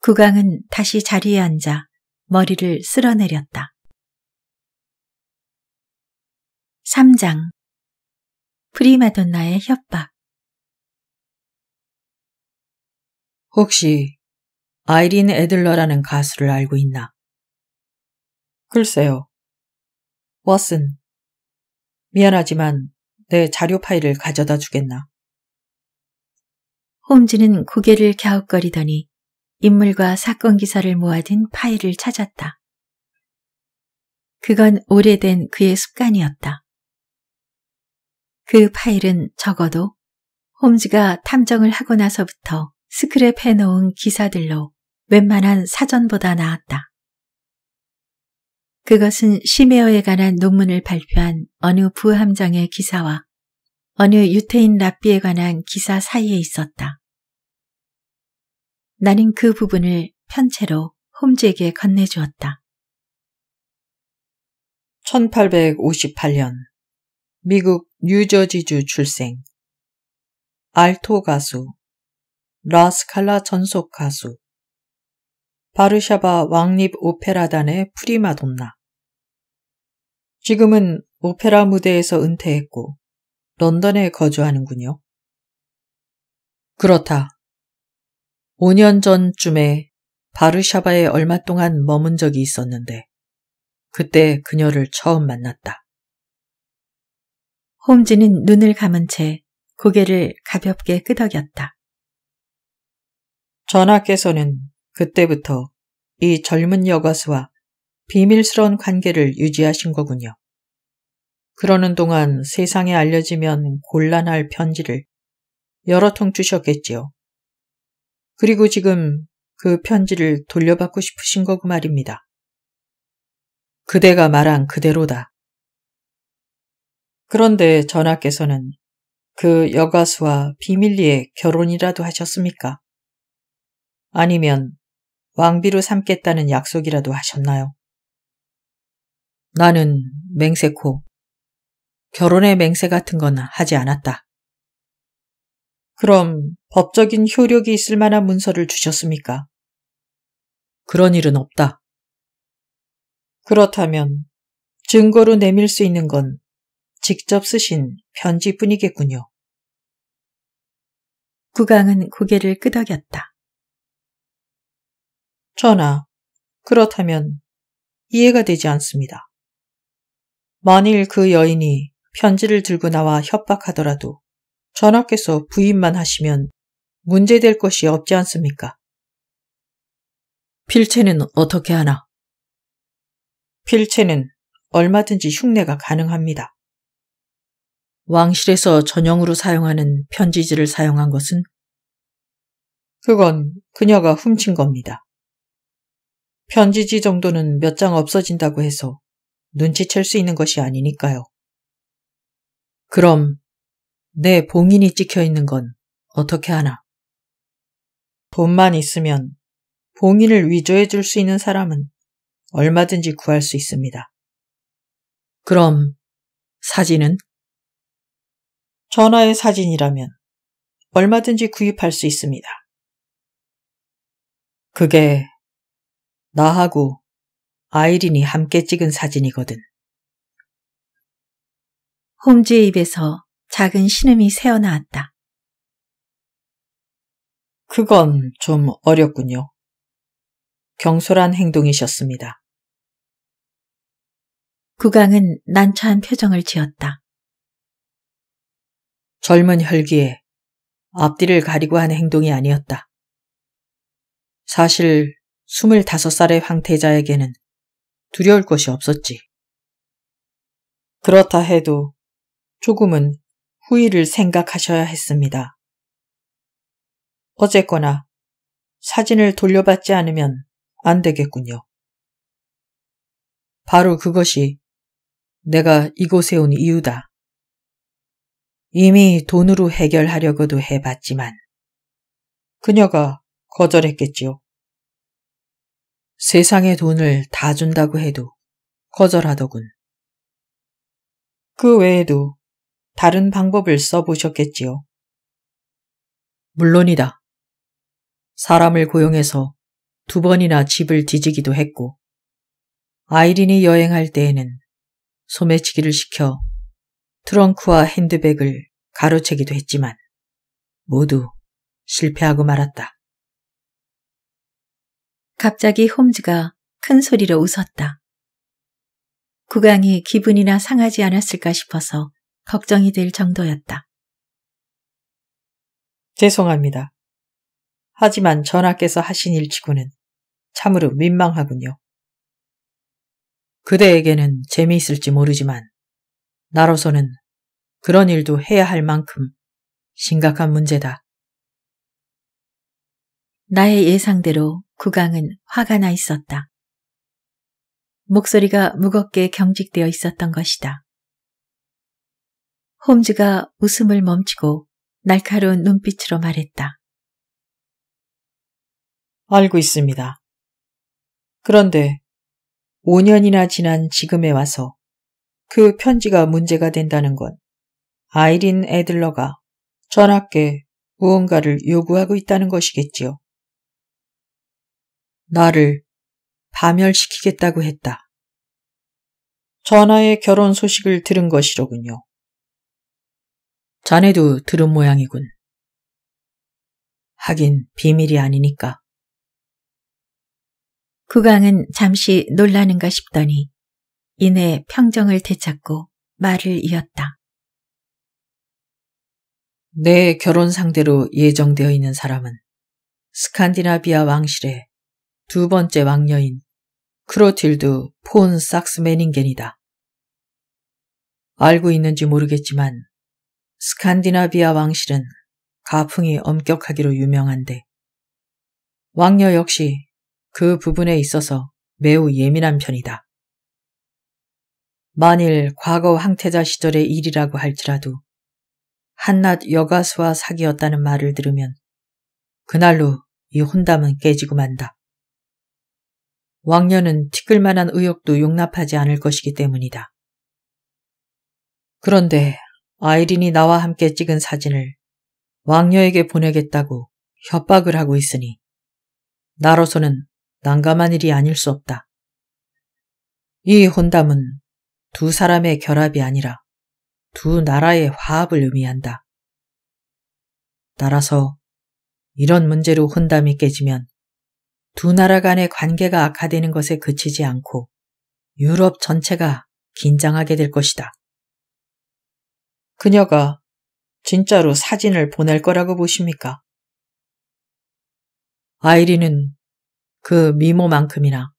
구강은 다시 자리에 앉아 머리를 쓸어내렸다. 3장 프리마돈나의 협박 혹시 아이린 에들러라는 가수를 알고 있나? 글쎄요. 워슨, 미안하지만 내 자료 파일을 가져다 주겠나? 홈즈는 고개를 갸웃거리더니 인물과 사건 기사를 모아둔 파일을 찾았다. 그건 오래된 그의 습관이었다. 그 파일은 적어도 홈즈가 탐정을 하고 나서부터 스크랩 해놓은 기사들로 웬만한 사전보다 나았다. 그것은 시메어에 관한 논문을 발표한 어느 부함장의 기사와 어느 유태인 랍비에 관한 기사 사이에 있었다. 나는 그 부분을 편채로 홈즈에게 건네주었다. 1858년 미국 뉴저지주 출생. 알토 가수. 라스칼라 전속 가수. 바르샤바 왕립 오페라단의 프리마돈나. 지금은 오페라 무대에서 은퇴했고 런던에 거주하는군요. 그렇다. 5년 전쯤에 바르샤바에 얼마 동안 머문 적이 있었는데 그때 그녀를 처음 만났다. 홈즈는 눈을 감은 채 고개를 가볍게 끄덕였다. 전하께서는 그때부터 이 젊은 여가수와 비밀스러운 관계를 유지하신 거군요. 그러는 동안 세상에 알려지면 곤란할 편지를 여러 통 주셨겠지요. 그리고 지금 그 편지를 돌려받고 싶으신 거고 말입니다. 그대가 말한 그대로다. 그런데 전하께서는 그 여가수와 비밀리에 결혼이라도 하셨습니까? 아니면 왕비로 삼겠다는 약속이라도 하셨나요? 나는 맹세코 결혼의 맹세 같은 건 하지 않았다. 그럼 법적인 효력이 있을 만한 문서를 주셨습니까? 그런 일은 없다. 그렇다면 증거로 내밀 수 있는 건 직접 쓰신 편지뿐이겠군요. 국왕은 고개를 끄덕였다. 전하, 그렇다면 이해가 되지 않습니다. 만일 그 여인이 편지를 들고 나와 협박하더라도 전하께서 부인만 하시면 문제될 것이 없지 않습니까? 필체는 어떻게 하나? 필체는 얼마든지 흉내가 가능합니다. 왕실에서 전용으로 사용하는 편지지를 사용한 것은? 그건 그녀가 훔친 겁니다. 편지지 정도는 몇 장 없어진다고 해서 눈치챌 수 있는 것이 아니니까요. 그럼 내 봉인이 찍혀 있는 건 어떻게 하나? 돈만 있으면 봉인을 위조해 줄 수 있는 사람은 얼마든지 구할 수 있습니다. 그럼 사진은? 전화의 사진이라면 얼마든지 구입할 수 있습니다. 그게 나하고 아이린이 함께 찍은 사진이거든. 홈즈의 입에서 작은 신음이 새어나왔다. 그건 좀 어렵군요. 경솔한 행동이셨습니다. 구강은 난처한 표정을 지었다. 젊은 혈기에 앞뒤를 가리고 한 행동이 아니었다. 사실 25살의 황태자에게는 두려울 것이 없었지. 그렇다 해도 조금은 후일을 생각하셔야 했습니다. 어쨌거나 사진을 돌려받지 않으면 안 되겠군요. 바로 그것이 내가 이곳에 온 이유다. 이미 돈으로 해결하려고도 해봤지만 그녀가 거절했겠지요. 세상에 돈을 다 준다고 해도 거절하더군. 그 외에도 다른 방법을 써보셨겠지요. 물론이다. 사람을 고용해서 두 번이나 집을 뒤지기도 했고, 아이린이 여행할 때에는 소매치기를 시켜 트렁크와 핸드백을 가로채기도 했지만 모두 실패하고 말았다. 갑자기 홈즈가 큰 소리로 웃었다. 구강이 기분이나 상하지 않았을까 싶어서 걱정이 될 정도였다. 죄송합니다. 하지만 전하께서 하신 일치고는 참으로 민망하군요. 그대에게는 재미있을지 모르지만 나로서는 그런 일도 해야 할 만큼 심각한 문제다. 나의 예상대로 구강은 화가 나 있었다. 목소리가 무겁게 경직되어 있었던 것이다. 홈즈가 웃음을 멈추고 날카로운 눈빛으로 말했다. 알고 있습니다. 그런데 5년이나 지난 지금에 와서 그 편지가 문제가 된다는 건 아이린 애들러가 전학께 무언가를 요구하고 있다는 것이겠지요. 나를 파멸시키겠다고 했다. 전하의 결혼 소식을 들은 것이로군요. 자네도 들은 모양이군. 하긴 비밀이 아니니까. 국왕은 잠시 놀라는가 싶더니 이내 평정을 되찾고 말을 이었다. 내 결혼 상대로 예정되어 있는 사람은 스칸디나비아 왕실의 두 번째 왕녀인 크로틸드 폰 삭스메닝겐이다. 알고 있는지 모르겠지만 스칸디나비아 왕실은 가풍이 엄격하기로 유명한데 왕녀 역시 그 부분에 있어서 매우 예민한 편이다. 만일 과거 황태자 시절의 일이라고 할지라도 한낱 여가수와 사귀었다는 말을 들으면 그날로 이 혼담은 깨지고 만다. 왕녀는 티끌만한 의욕도 용납하지 않을 것이기 때문이다. 그런데 아이린이 나와 함께 찍은 사진을 왕녀에게 보내겠다고 협박을 하고 있으니 나로서는 난감한 일이 아닐 수 없다. 이 혼담은 두 사람의 결합이 아니라 두 나라의 화합을 의미한다. 따라서 이런 문제로 혼담이 깨지면 두 나라 간의 관계가 악화되는 것에 그치지 않고 유럽 전체가 긴장하게 될 것이다. 그녀가 진짜로 사진을 보낼 거라고 보십니까? 아이린은 그 미모만큼이나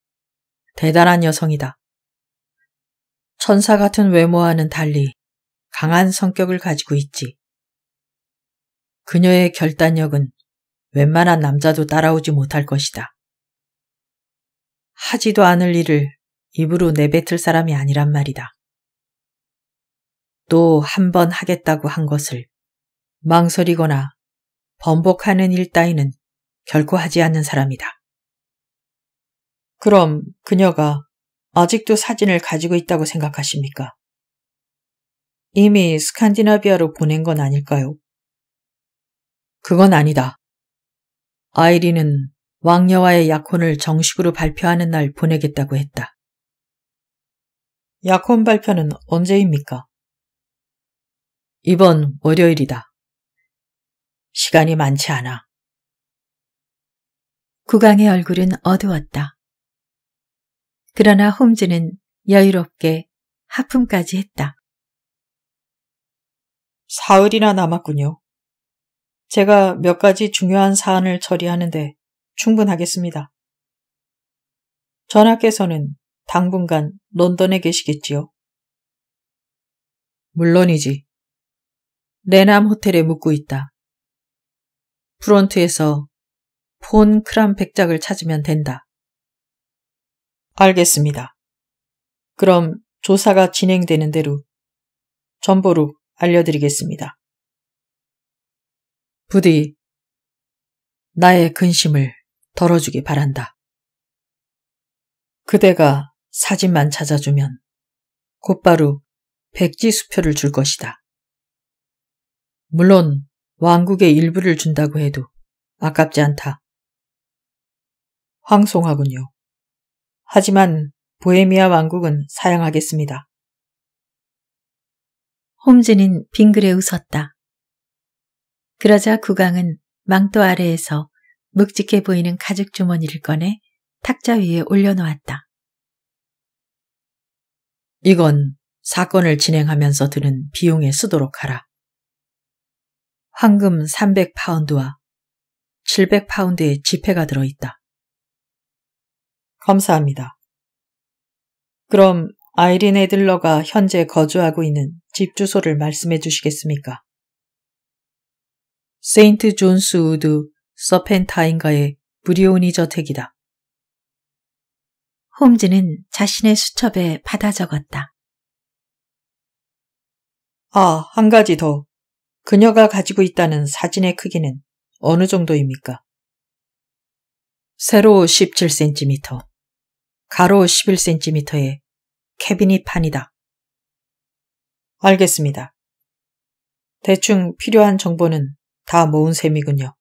대단한 여성이다. 천사 같은 외모와는 달리 강한 성격을 가지고 있지. 그녀의 결단력은 웬만한 남자도 따라오지 못할 것이다. 하지도 않을 일을 입으로 내뱉을 사람이 아니란 말이다. 또 한 번 하겠다고 한 것을 망설이거나 번복하는 일 따위는 결코 하지 않는 사람이다. 그럼 그녀가 아직도 사진을 가지고 있다고 생각하십니까? 이미 스칸디나비아로 보낸 건 아닐까요? 그건 아니다. 아이린은 왕녀와의 약혼을 정식으로 발표하는 날 보내겠다고 했다. 약혼 발표는 언제입니까? 이번 월요일이다. 시간이 많지 않아. 구강의 얼굴은 어두웠다. 그러나 홈즈는 여유롭게 하품까지 했다. 사흘이나 남았군요. 제가 몇 가지 중요한 사안을 처리하는데 충분하겠습니다. 전하께서는 당분간 런던에 계시겠지요? 물론이지. 레남 호텔에 묵고 있다. 프론트에서 폰 크람 백작을 찾으면 된다. 알겠습니다. 그럼 조사가 진행되는 대로 전보로 알려드리겠습니다. 부디 나의 근심을 덜어주기 바란다. 그대가 사진만 찾아주면 곧바로 백지 수표를 줄 것이다. 물론 왕국의 일부를 준다고 해도 아깝지 않다. 황송하군요. 하지만 보헤미아 왕국은 사양하겠습니다. 홈즈는 빙그레 웃었다. 그러자 국왕은 망토 아래에서 묵직해 보이는 가죽 주머니를 꺼내 탁자 위에 올려놓았다. 이건 사건을 진행하면서 드는 비용에 쓰도록 하라. 황금 300파운드와 700파운드의 지폐가 들어있다. 감사합니다 그럼 아이린 에들러가 현재 거주하고 있는 집 주소를 말씀해 주시겠습니까? 세인트 존스 우드 서펜타인가의 브리오니 저택이다. 홈즈는 자신의 수첩에 받아 적었다. 아, 한 가지 더. 그녀가 가지고 있다는 사진의 크기는 어느 정도입니까? 세로 17cm, 가로 11cm의 캐비닛 판이다. 알겠습니다. 대충 필요한 정보는 다 모은 셈이군요.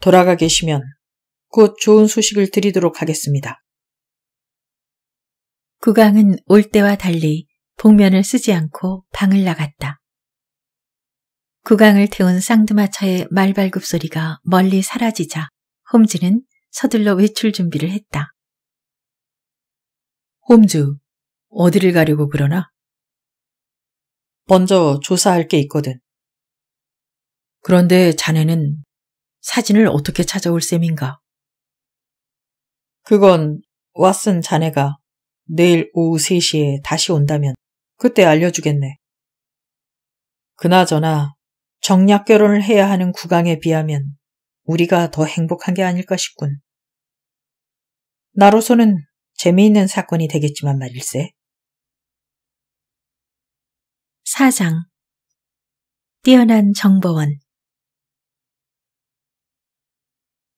돌아가 계시면 곧 좋은 소식을 드리도록 하겠습니다. 국왕은올 때와 달리 복면을 쓰지 않고 방을 나갔다. 국왕을 태운 쌍두마차의 말발굽 소리가 멀리 사라지자 홈즈는 서둘러 외출 준비를 했다. 홈즈, 어디를 가려고 그러나? 먼저 조사할 게 있거든. 그런데 자네는 사진을 어떻게 찾아올 셈인가? 그건 왓슨 자네가 내일 오후 3시에 다시 온다면 그때 알려주겠네. 그나저나 정략 결혼을 해야 하는 구강에 비하면 우리가 더 행복한 게 아닐까 싶군. 나로서는 재미있는 사건이 되겠지만 말일세. 사장 뛰어난 정보원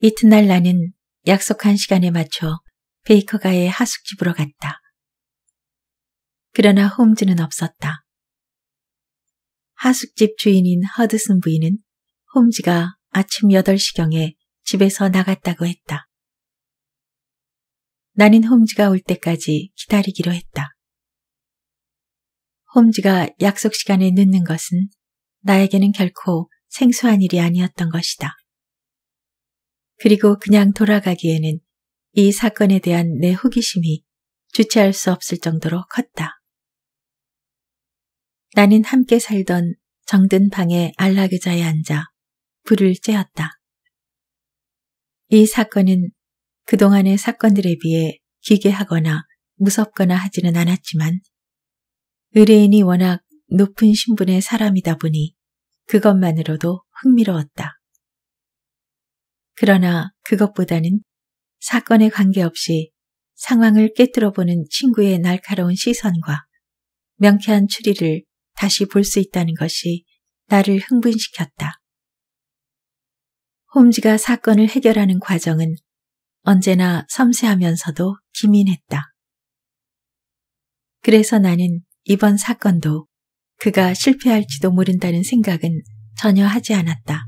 이튿날 나는 약속한 시간에 맞춰 베이커가의 하숙집으로 갔다. 그러나 홈즈는 없었다. 하숙집 주인인 허드슨 부인은 홈즈가 아침 8시경에 집에서 나갔다고 했다. 나는 홈즈가 올 때까지 기다리기로 했다. 홈즈가 약속 시간에 늦는 것은 나에게는 결코 생소한 일이 아니었던 것이다. 그리고 그냥 돌아가기에는 이 사건에 대한 내 호기심이 주체할 수 없을 정도로 컸다. 나는 함께 살던 정든 방의 안락의자에 앉아 불을 쬐었다. 이 사건은 그동안의 사건들에 비해 기괴하거나 무섭거나 하지는 않았지만 의뢰인이 워낙 높은 신분의 사람이다 보니 그것만으로도 흥미로웠다. 그러나 그것보다는 사건에 관계없이 상황을 깨뜨려 보는 친구의 날카로운 시선과 명쾌한 추리를 다시 볼 수 있다는 것이 나를 흥분시켰다. 홈즈가 사건을 해결하는 과정은 언제나 섬세하면서도 기민했다. 그래서 나는 이번 사건도 그가 실패할지도 모른다는 생각은 전혀 하지 않았다.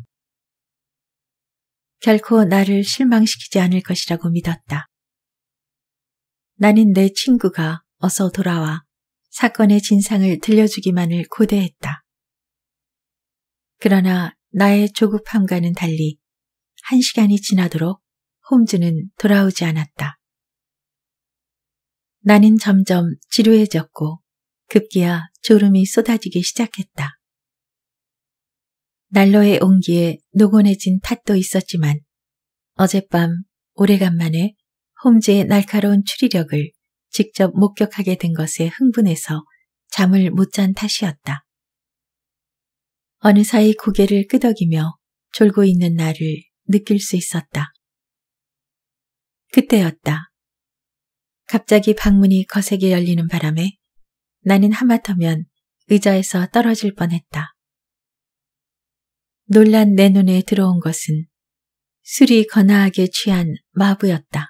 결코 나를 실망시키지 않을 것이라고 믿었다. 나는 내 친구가 어서 돌아와 사건의 진상을 들려주기만을 고대했다. 그러나 나의 조급함과는 달리 한 시간이 지나도록 홈즈는 돌아오지 않았다. 나는 점점 지루해졌고 급기야 졸음이 쏟아지기 시작했다. 난로의 온기에 노곤해진 탓도 있었지만 어젯밤 오래간만에 홈즈의 날카로운 추리력을 직접 목격하게 된 것에 흥분해서 잠을 못 잔 탓이었다. 어느 사이 고개를 끄덕이며 졸고 있는 나를 느낄 수 있었다. 그때였다. 갑자기 방문이 거세게 열리는 바람에 나는 하마터면 의자에서 떨어질 뻔했다. 놀란 내 눈에 들어온 것은 술이 거나하게 취한 마부였다.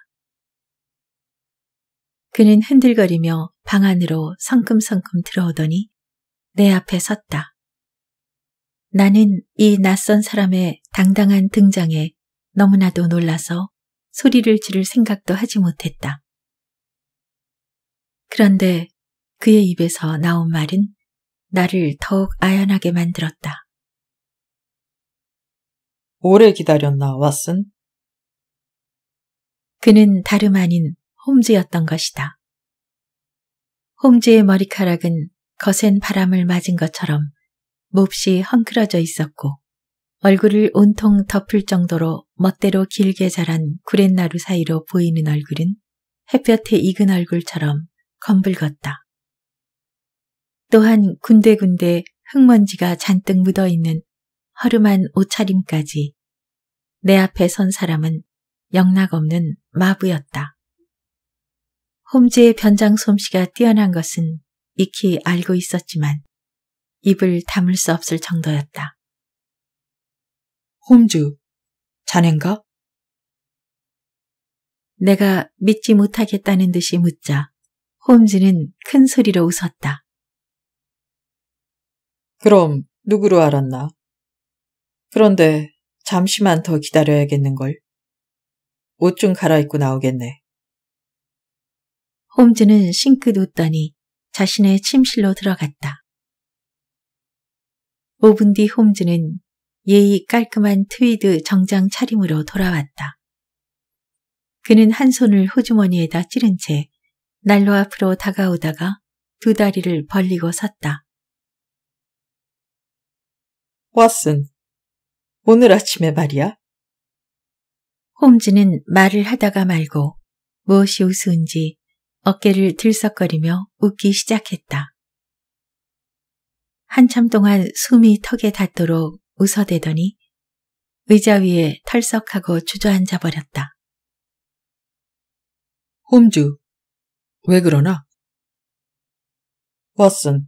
그는 흔들거리며 방 안으로 성큼성큼 들어오더니 내 앞에 섰다. 나는 이 낯선 사람의 당당한 등장에 너무나도 놀라서 소리를 지를 생각도 하지 못했다. 그런데 그의 입에서 나온 말은 나를 더욱 아연하게 만들었다. 오래 기다렸나, 왓슨? 그는 다름 아닌 홈즈였던 것이다. 홈즈의 머리카락은 거센 바람을 맞은 것처럼 몹시 헝클어져 있었고 얼굴을 온통 덮을 정도로 멋대로 길게 자란 구렛나루 사이로 보이는 얼굴은 햇볕에 익은 얼굴처럼 검붉었다. 또한 군데군데 흙먼지가 잔뜩 묻어있는 허름한 옷차림까지 내 앞에 선 사람은 영락없는 마부였다. 홈즈의 변장 솜씨가 뛰어난 것은 익히 알고 있었지만 입을 담을 수 없을 정도였다. 홈즈, 자넨가? 내가 믿지 못하겠다는 듯이 묻자 홈즈는 큰 소리로 웃었다. 그럼 누구로 알았나? 그런데 잠시만 더 기다려야겠는걸. 옷 좀 갈아입고 나오겠네. 홈즈는 싱크 놓더니 자신의 침실로 들어갔다. 5분 뒤 홈즈는 예의 깔끔한 트위드 정장 차림으로 돌아왔다. 그는 한 손을 호주머니에다 찌른 채 난로 앞으로 다가오다가 두 다리를 벌리고 섰다. 왓슨, 오늘 아침에 말이야. 홈즈는 말을 하다가 말고 무엇이 우스운지 어깨를 들썩거리며 웃기 시작했다. 한참 동안 숨이 턱에 닿도록 웃어대더니 의자 위에 털썩하고 주저앉아 버렸다. 홈즈, 왜 그러나? 왓슨,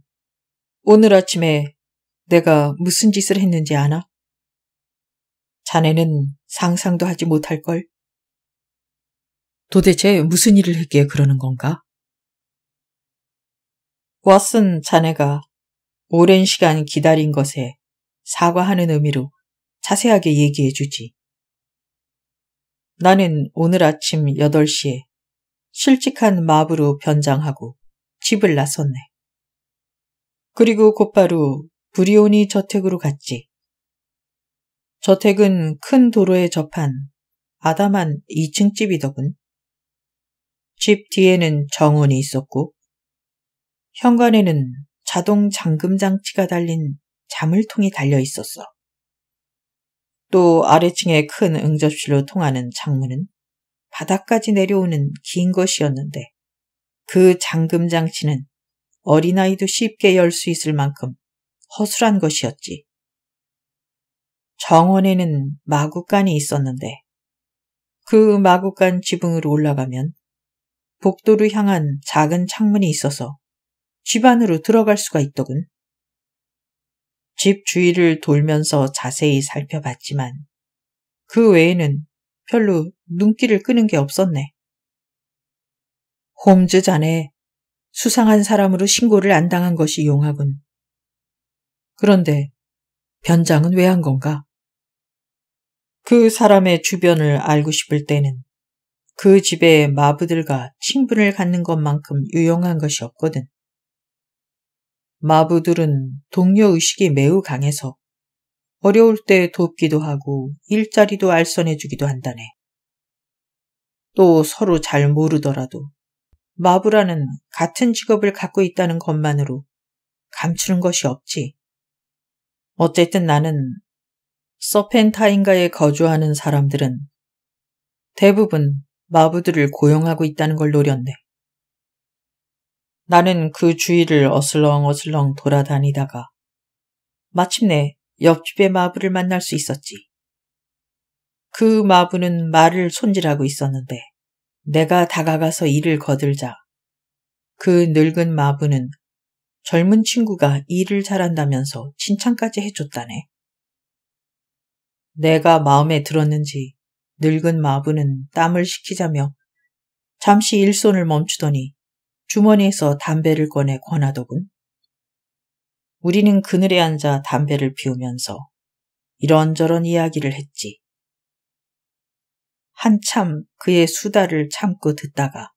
오늘 아침에 내가 무슨 짓을 했는지 아나? 자네는 상상도 하지 못할걸? 도대체 무슨 일을 했기에 그러는 건가? 왓슨 자네가 오랜 시간 기다린 것에 사과하는 의미로 자세하게 얘기해 주지. 나는 오늘 아침 8시에 실직한 마부로 변장하고 집을 나섰네. 그리고 곧바로 브리오니 저택으로 갔지. 저택은 큰 도로에 접한 아담한 2층 집이더군. 집 뒤에는 정원이 있었고 현관에는 자동 잠금 장치가 달린 자물통이 달려 있었어. 또 아래층의 큰 응접실로 통하는 창문은 바닥까지 내려오는 긴 것이었는데 그 잠금 장치는 어린아이도 쉽게 열 수 있을 만큼 허술한 것이었지. 정원에는 마구간이 있었는데 그 마구간 지붕으로 올라가면 복도로 향한 작은 창문이 있어서 집 안으로 들어갈 수가 있더군. 집 주위를 돌면서 자세히 살펴봤지만 그 외에는 별로 눈길을 끄는 게 없었네. 홈즈 자네 수상한 사람으로 신고를 안 당한 것이 용하군. 그런데 변장은 왜 한 건가? 그 사람의 주변을 알고 싶을 때는 그 집의 마부들과 친분을 갖는 것만큼 유용한 것이 없거든. 마부들은 동료의식이 매우 강해서 어려울 때 돕기도 하고 일자리도 알선해주기도 한다네. 또 서로 잘 모르더라도 마부라는 같은 직업을 갖고 있다는 것만으로 감추는 것이 없지. 어쨌든 나는 서펜타인가에 거주하는 사람들은 대부분 마부들을 고용하고 있다는 걸 노렸네. 나는 그 주위를 어슬렁어슬렁 돌아다니다가 마침내 옆집의 마부를 만날 수 있었지. 그 마부는 말을 손질하고 있었는데 내가 다가가서 일을 거들자 그 늙은 마부는 젊은 친구가 일을 잘한다면서 칭찬까지 해줬다네. 내가 마음에 들었는지 늙은 마부는 땀을 식히자며 잠시 일손을 멈추더니 주머니에서 담배를 꺼내 권하더군. 우리는 그늘에 앉아 담배를 피우면서 이런저런 이야기를 했지. 한참 그의 수다를 참고 듣다가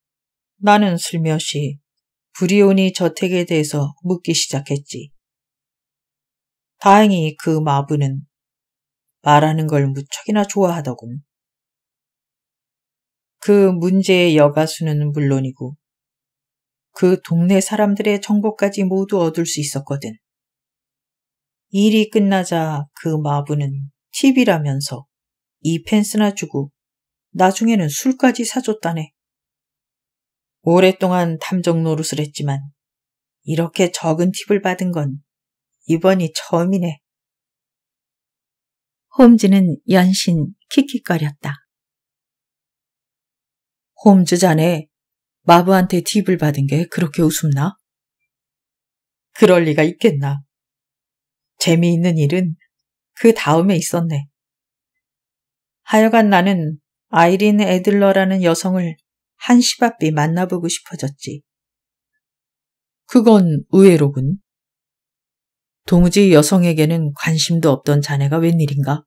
나는 슬며시 브리오니 저택에 대해서 묻기 시작했지. 다행히 그 마부는 말하는 걸 무척이나 좋아하더군. 그 문제의 여가수는 물론이고 그 동네 사람들의 정보까지 모두 얻을 수 있었거든. 일이 끝나자 그 마부는 팁이라면서 이 펜스나 주고 나중에는 술까지 사줬다네. 오랫동안 탐정 노릇을 했지만 이렇게 적은 팁을 받은 건 이번이 처음이네. 홈즈는 연신 킥킥거렸다. 홈즈 자네 마부한테 팁을 받은 게 그렇게 웃음나? 그럴 리가 있겠나. 재미있는 일은 그 다음에 있었네. 하여간 나는 아이린 애들러라는 여성을 한시바삐 만나보고 싶어졌지. 그건 의외로군. 도무지 여성에게는 관심도 없던 자네가 웬일인가?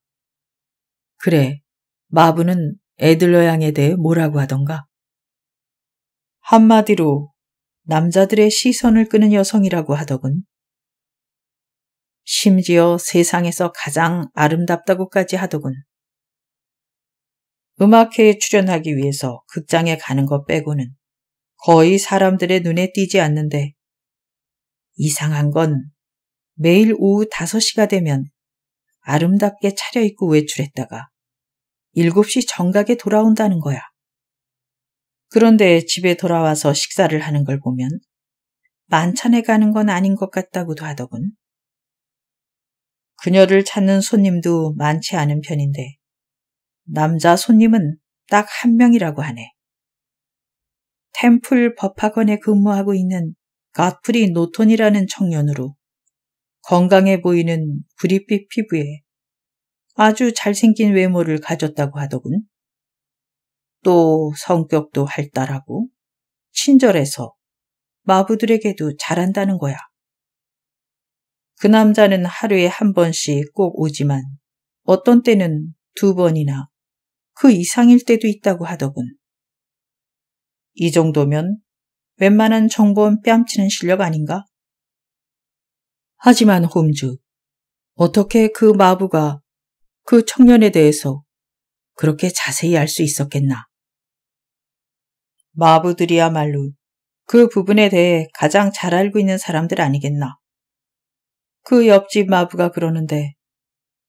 그래, 마부는 애들러 양에 대해 뭐라고 하던가? 한마디로 남자들의 시선을 끄는 여성이라고 하더군. 심지어 세상에서 가장 아름답다고까지 하더군. 음악회에 출연하기 위해서 극장에 가는 것 빼고는 거의 사람들의 눈에 띄지 않는데 이상한 건 매일 오후 5시가 되면 아름답게 차려입고 외출했다가 7시 정각에 돌아온다는 거야. 그런데 집에 돌아와서 식사를 하는 걸 보면 만찬에 가는 건 아닌 것 같다고도 하더군. 그녀를 찾는 손님도 많지 않은 편인데 남자 손님은 딱 한 명이라고 하네. 템플 법학원에 근무하고 있는 가프리 노톤이라는 청년으로 건강해 보이는 구리빛 피부에 아주 잘생긴 외모를 가졌다고 하더군. 또 성격도 활달하고 친절해서 마부들에게도 잘한다는 거야. 그 남자는 하루에 한 번씩 꼭 오지만 어떤 때는 두 번이나 그 이상일 때도 있다고 하더군. 이 정도면 웬만한 정보원 뺨치는 실력 아닌가? 하지만 홈즈, 어떻게 그 마부가 그 청년에 대해서 그렇게 자세히 알 수 있었겠나. 마부들이야말로 그 부분에 대해 가장 잘 알고 있는 사람들 아니겠나. 그 옆집 마부가 그러는데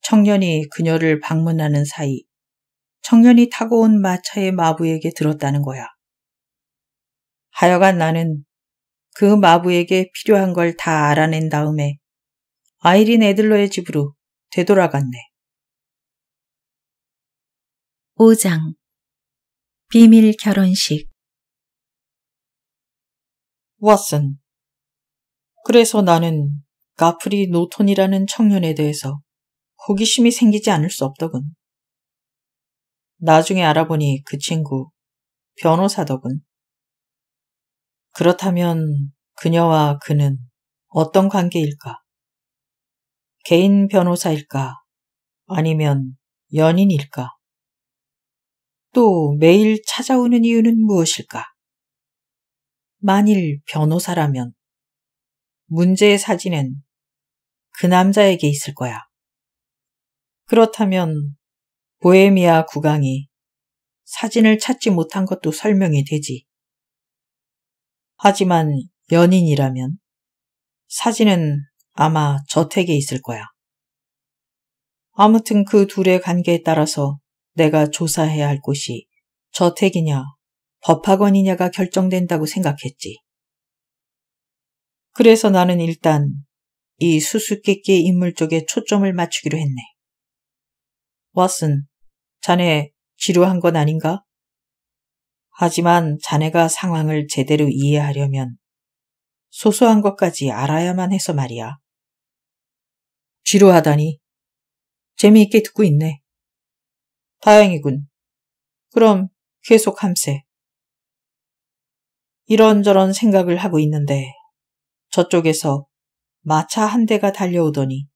청년이 그녀를 방문하는 사이 청년이 타고 온 마차의 마부에게 들었다는 거야. 하여간 나는 그 마부에게 필요한 걸 다 알아낸 다음에 아이린 애들러의 집으로 되돌아갔네. 5장 비밀 결혼식 왓슨 그래서 나는 가프리 노톤이라는 청년에 대해서 호기심이 생기지 않을 수 없더군. 나중에 알아보니 그 친구 변호사더군. 그렇다면 그녀와 그는 어떤 관계일까? 개인 변호사일까? 아니면 연인일까? 또 매일 찾아오는 이유는 무엇일까? 만일 변호사라면 문제의 사진은 그 남자에게 있을 거야. 그렇다면 보헤미아 국왕이 사진을 찾지 못한 것도 설명이 되지. 하지만 연인이라면 사진은 아마 저택에 있을 거야. 아무튼 그 둘의 관계에 따라서 내가 조사해야 할 곳이 저택이냐 법학원이냐가 결정된다고 생각했지. 그래서 나는 일단 이 수수께끼 인물 쪽에 초점을 맞추기로 했네. 왓슨, 자네 지루한 건 아닌가? 하지만 자네가 상황을 제대로 이해하려면 소소한 것까지 알아야만 해서 말이야. 지루하다니. 재미있게 듣고 있네. 다행이군. 그럼 계속 함세. 이런저런 생각을 하고 있는데 저쪽에서 마차 한 대가 달려오더니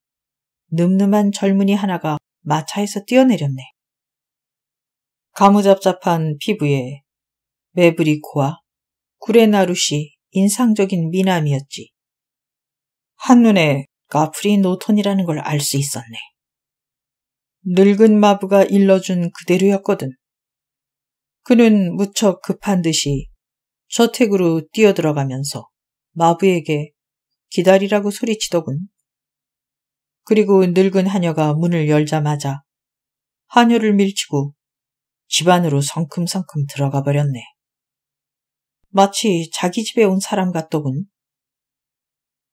늠름한 젊은이 하나가 마차에서 뛰어내렸네. 가무잡잡한 피부에 매브리 코와 구레나룻이 인상적인 미남이었지. 한눈에 가프리 노턴이라는걸 알 수 있었네. 늙은 마부가 일러준 그대로였거든. 그는 무척 급한 듯이 저택으로 뛰어들어가면서 마부에게 기다리라고 소리치더군. 그리고 늙은 하녀가 문을 열자마자 하녀를 밀치고 집 안으로 성큼성큼 들어가 버렸네. 마치 자기 집에 온 사람 같더군.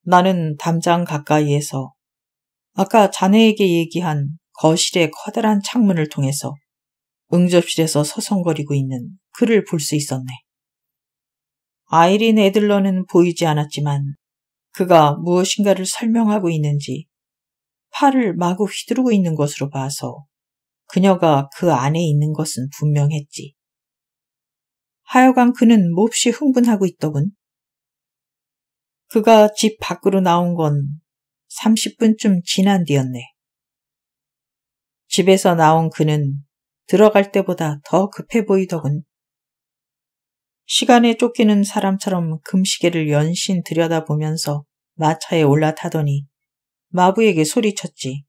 나는 담장 가까이에서 아까 자네에게 얘기한 거실의 커다란 창문을 통해서 응접실에서 서성거리고 있는 그를 볼 수 있었네. 아이린 애들러는 보이지 않았지만 그가 무엇인가를 설명하고 있는지 팔을 마구 휘두르고 있는 것으로 봐서 그녀가 그 안에 있는 것은 분명했지. 하여간 그는 몹시 흥분하고 있더군. 그가 집 밖으로 나온 건 30분쯤 지난 뒤였네. 집에서 나온 그는 들어갈 때보다 더 급해 보이더군. 시간에 쫓기는 사람처럼 금시계를 연신 들여다보면서 마차에 올라타더니 마부에게 소리쳤지.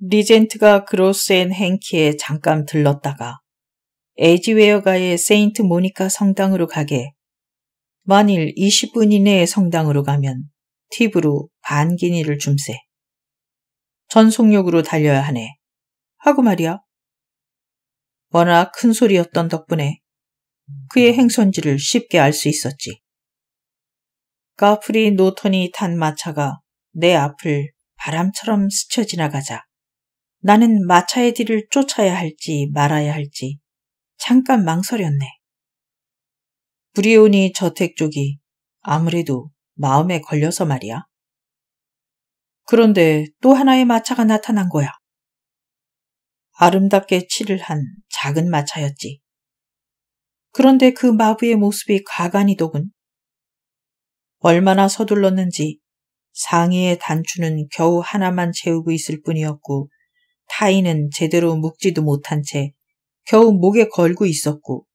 리젠트가 그로스앤 행키에 잠깐 들렀다가 에지웨어가의 세인트 모니카 성당으로 가게. 만일 20분 이내에 성당으로 가면 팁으로 반 기니를 줌세. 전속력으로 달려야 하네. 하고 말이야. 워낙 큰 소리였던 덕분에 그의 행선지를 쉽게 알 수 있었지. 가프리 노턴이 탄 마차가 내 앞을 바람처럼 스쳐 지나가자 나는 마차의 뒤를 쫓아야 할지 말아야 할지 잠깐 망설였네. 브리오니 저택 쪽이 아무래도 마음에 걸려서 말이야. 그런데 또 하나의 마차가 나타난 거야. 아름답게 칠을 한 작은 마차였지. 그런데 그 마부의 모습이 가간이더군 얼마나 서둘렀는지 상의의 단추는 겨우 하나만 채우고 있을 뿐이었고 타이는 제대로 묶지도 못한 채 겨우 목에 걸고 있었고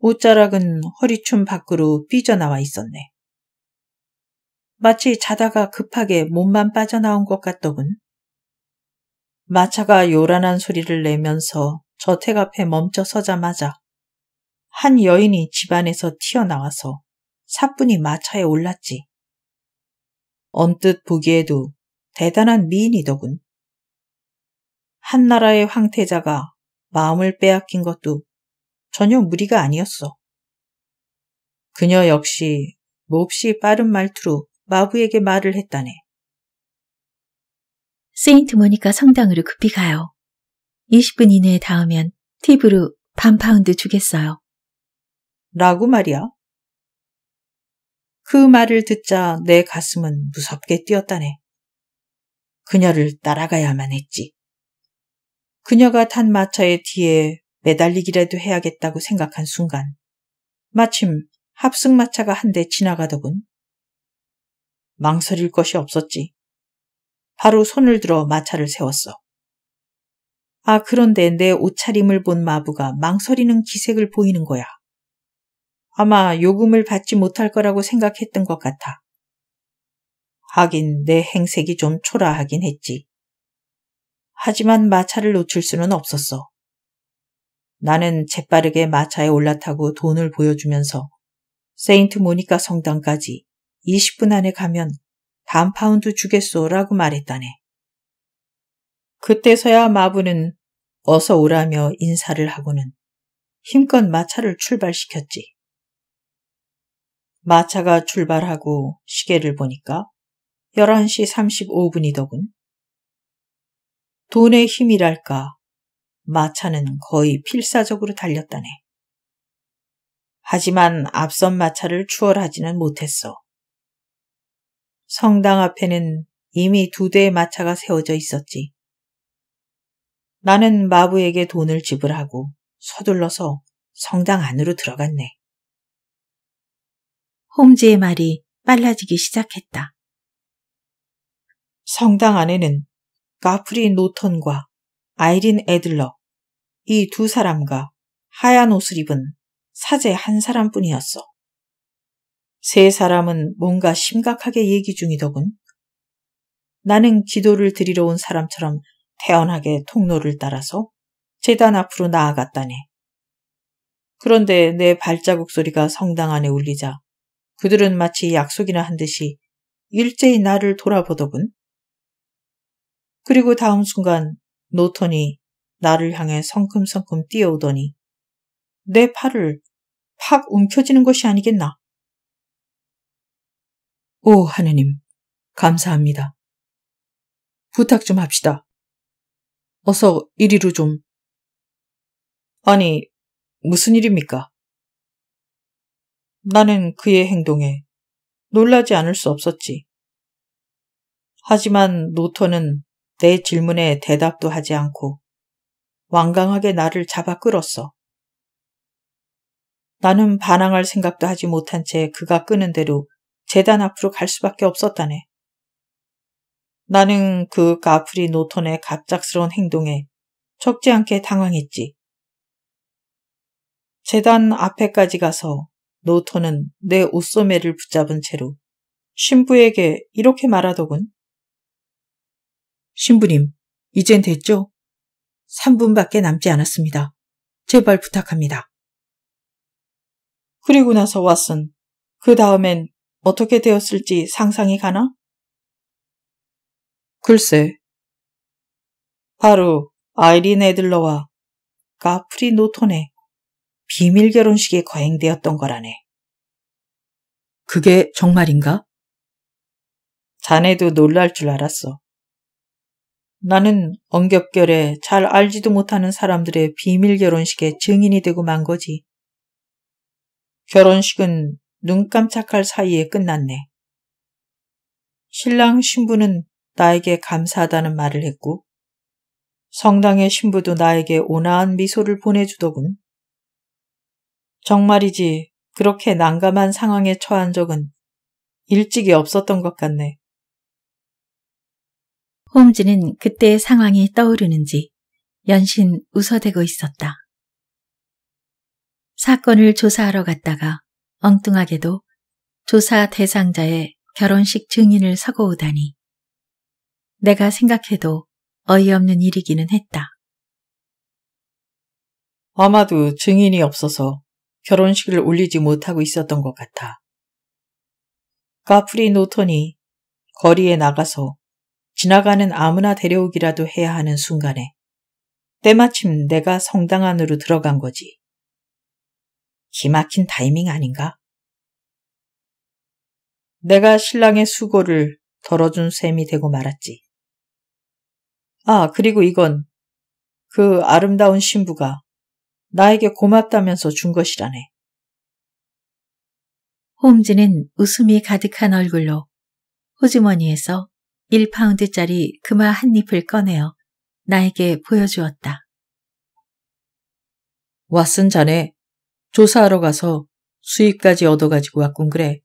옷자락은 허리춤 밖으로 삐져나와 있었네. 마치 자다가 급하게 몸만 빠져나온 것 같더군. 마차가 요란한 소리를 내면서 저택 앞에 멈춰 서자마자 한 여인이 집안에서 튀어나와서 사뿐히 마차에 올랐지. 언뜻 보기에도 대단한 미인이더군. 한나라의 황태자가 마음을 빼앗긴 것도 전혀 무리가 아니었어. 그녀 역시 몹시 빠른 말투로 마부에게 말을 했다네. 세인트 모니카 성당으로 급히 가요. 20분 이내에 닿으면 팁으로 반 파운드 주겠어요. 라고 말이야. 그 말을 듣자 내 가슴은 무섭게 뛰었다네. 그녀를 따라가야만 했지. 그녀가 탄 마차의 뒤에 매달리기라도 해야겠다고 생각한 순간 마침 합승마차가 한 대 지나가더군. 망설일 것이 없었지. 바로 손을 들어 마차를 세웠어. 아, 그런데 내 옷차림을 본 마부가 망설이는 기색을 보이는 거야. 아마 요금을 받지 못할 거라고 생각했던 것 같아. 하긴 내 행색이 좀 초라하긴 했지. 하지만 마차를 놓칠 수는 없었어. 나는 재빠르게 마차에 올라타고 돈을 보여주면서 세인트 모니카 성당까지 20분 안에 가면 반 파운드 주겠소라고 말했다네. 그때서야 마부는 어서 오라며 인사를 하고는 힘껏 마차를 출발시켰지. 마차가 출발하고 시계를 보니까 11시 35분이더군. 돈의 힘이랄까 마차는 거의 필사적으로 달렸다네. 하지만 앞선 마차를 추월하지는 못했어. 성당 앞에는 이미 두 대의 마차가 세워져 있었지. 나는 마부에게 돈을 지불하고 서둘러서 성당 안으로 들어갔네. 홈즈의 말이 빨라지기 시작했다. 성당 안에는 가프리 노턴과 아이린 애들러이 두 사람과 하얀 옷을 입은 사제 한 사람뿐이었어. 세 사람은 뭔가 심각하게 얘기 중이더군. 나는 기도를 드리러 온 사람처럼 태연하게 통로를 따라서 재단 앞으로 나아갔다네. 그런데 내 발자국 소리가 성당 안에 울리자 그들은 마치 약속이나 한 듯이 일제히 나를 돌아보더군. 그리고 다음 순간 노턴이 나를 향해 성큼성큼 뛰어오더니 내 팔을 팍움켜지는 것이 아니겠나 오 하느님, 감사합니다. 부탁 좀 합시다. 어서 이리로 좀. 아니, 무슨 일입니까? 나는 그의 행동에 놀라지 않을 수 없었지. 하지만 노터는 내 질문에 대답도 하지 않고 완강하게 나를 잡아 끌었어. 나는 반항할 생각도 하지 못한 채 그가 끄는 대로 재단 앞으로 갈 수밖에 없었다네. 나는 그 가프리 노턴의 갑작스러운 행동에 적지 않게 당황했지. 재단 앞에까지 가서 노턴은 내 옷소매를 붙잡은 채로 신부에게 이렇게 말하더군. 신부님, 이젠 됐죠? 3분밖에 남지 않았습니다. 제발 부탁합니다. 그리고 나서 왓슨, 그 다음엔 어떻게 되었을지 상상이 가나? 글쎄. 바로 아이린 애들러와 가프리 노톤의 비밀 결혼식에 거행되었던 거라네. 그게 정말인가? 자네도 놀랄 줄 알았어. 나는 엉겹결에 잘 알지도 못하는 사람들의 비밀 결혼식에 증인이 되고 만 거지. 결혼식은 눈 깜짝할 사이에 끝났네. 신랑 신부는 나에게 감사하다는 말을 했고 성당의 신부도 나에게 온화한 미소를 보내주더군. 정말이지 그렇게 난감한 상황에 처한 적은 일찍이 없었던 것 같네. 홈즈는 그때의 상황이 떠오르는지 연신 웃어대고 있었다. 사건을 조사하러 갔다가 엉뚱하게도 조사 대상자의 결혼식 증인을 서고오다니 내가 생각해도 어이없는 일이기는 했다. 아마도 증인이 없어서 결혼식을 올리지 못하고 있었던 것 같아. 가프리 노턴이 거리에 나가서 지나가는 아무나 데려오기라도 해야 하는 순간에 때마침 내가 성당 안으로 들어간 거지. 기막힌 타이밍 아닌가? 내가 신랑의 수고를 덜어준 셈이 되고 말았지. 아, 그리고 이건 그 아름다운 신부가 나에게 고맙다면서 준 것이라네. 홈즈는 웃음이 가득한 얼굴로 호주머니에서 1파운드짜리 금화 한 잎을 꺼내어 나에게 보여주었다. 왓슨 자네 조사하러 가서 수익까지 얻어가지고 왔군 그래.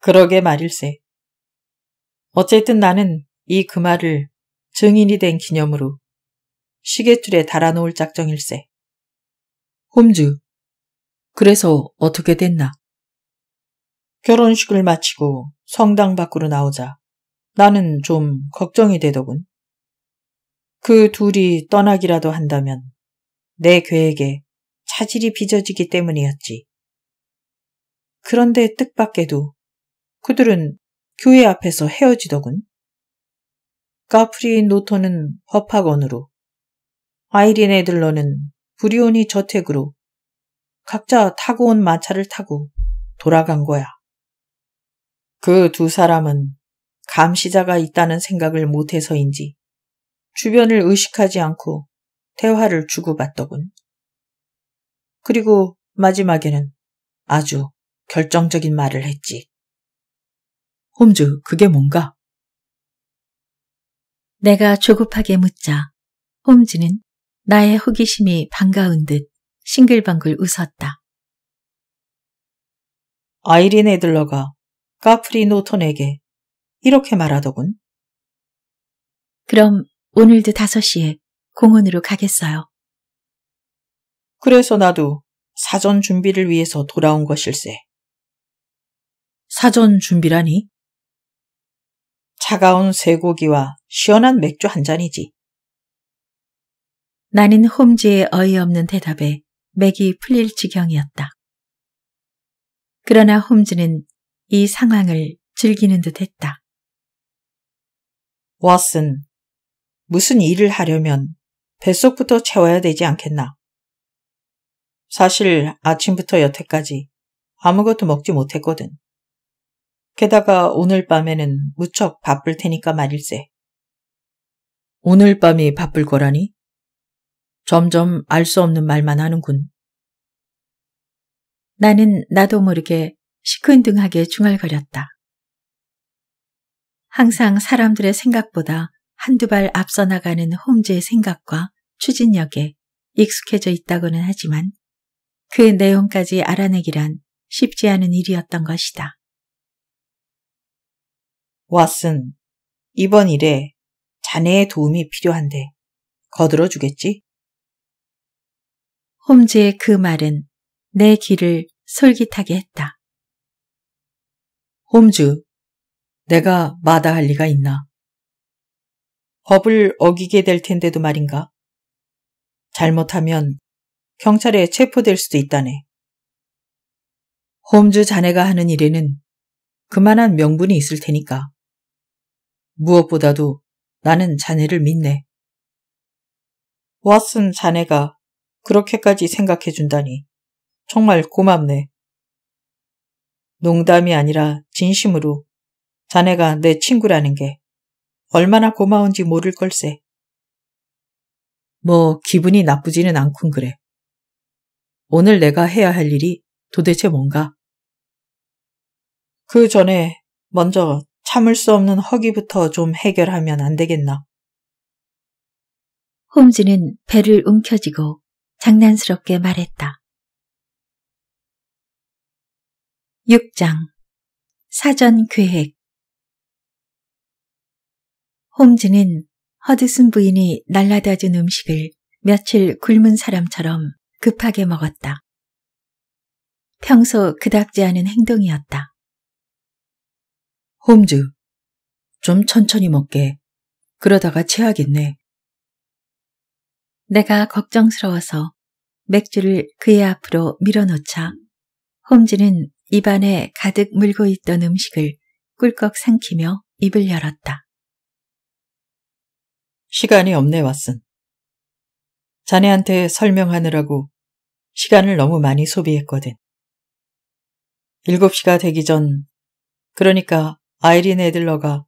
그러게 말일세. 어쨌든 나는 이 그 말을 증인이 된 기념으로 시계줄에 달아놓을 작정일세. 홈즈, 그래서 어떻게 됐나? 결혼식을 마치고 성당 밖으로 나오자 나는 좀 걱정이 되더군. 그 둘이 떠나기라도 한다면 내 계획에 자질이 빚어지기 때문이었지. 그런데 뜻밖에도 그들은 교회 앞에서 헤어지더군. 가프리 노토는 법학원으로, 아이린 애들러는 브리오니 저택으로 각자 타고 온 마차를 타고 돌아간 거야. 그 두 사람은 감시자가 있다는 생각을 못해서인지 주변을 의식하지 않고 대화를 주고받더군. 그리고 마지막에는 아주 결정적인 말을 했지. 홈즈, 그게 뭔가? 내가 조급하게 묻자 홈즈는 나의 호기심이 반가운 듯 싱글벙글 웃었다. 아이린 에들러가 까프리 노턴에게 이렇게 말하더군. 그럼 오늘도 5시에 공원으로 가겠어요. 그래서 나도 사전 준비를 위해서 돌아온 것일세. 사전 준비라니? 차가운 쇠고기와 시원한 맥주 한 잔이지. 나는 홈즈의 어이없는 대답에 맥이 풀릴 지경이었다. 그러나 홈즈는 이 상황을 즐기는 듯 했다. 왓슨, 무슨 일을 하려면 뱃속부터 채워야 되지 않겠나? 사실 아침부터 여태까지 아무것도 먹지 못했거든. 게다가 오늘 밤에는 무척 바쁠 테니까 말일세. 오늘 밤이 바쁠 거라니? 점점 알 수 없는 말만 하는군. 나는 나도 모르게 시큰둥하게 중얼거렸다. 항상 사람들의 생각보다 한두 발 앞서 나가는 홈즈의 생각과 추진력에 익숙해져 있다고는 하지만 그 내용까지 알아내기란 쉽지 않은 일이었던 것이다. 왓슨, 이번 일에 자네의 도움이 필요한데 거들어 주겠지? 홈즈의 그 말은 내 귀를 솔깃하게 했다. 홈즈, 내가 마다할 리가 있나? 법을 어기게 될 텐데도 말인가? 잘못하면 경찰에 체포될 수도 있다네. 홈즈 자네가 하는 일에는 그만한 명분이 있을 테니까. 무엇보다도 나는 자네를 믿네. 왓슨 자네가 그렇게까지 생각해준다니 정말 고맙네. 농담이 아니라 진심으로 자네가 내 친구라는 게 얼마나 고마운지 모를 걸세. 뭐 기분이 나쁘지는 않군 그래. 오늘 내가 해야 할 일이 도대체 뭔가? 그 전에 먼저 참을 수 없는 허기부터 좀 해결하면 안 되겠나? 홈즈는 배를 움켜쥐고 장난스럽게 말했다. 6장 사전 계획 홈즈는 허드슨 부인이 날라다 준 음식을 며칠 굶은 사람처럼 급하게 먹었다. 평소 그닥지 않은 행동이었다. 홈즈, 좀 천천히 먹게. 그러다가 체하겠네. 내가 걱정스러워서 맥주를 그의 앞으로 밀어놓자 홈즈는 입안에 가득 물고 있던 음식을 꿀꺽 삼키며 입을 열었다. 시간이 없네, 왓슨. 자네한테 설명하느라고 시간을 너무 많이 소비했거든. 7시가 되기 전, 그러니까 아이린 에들러가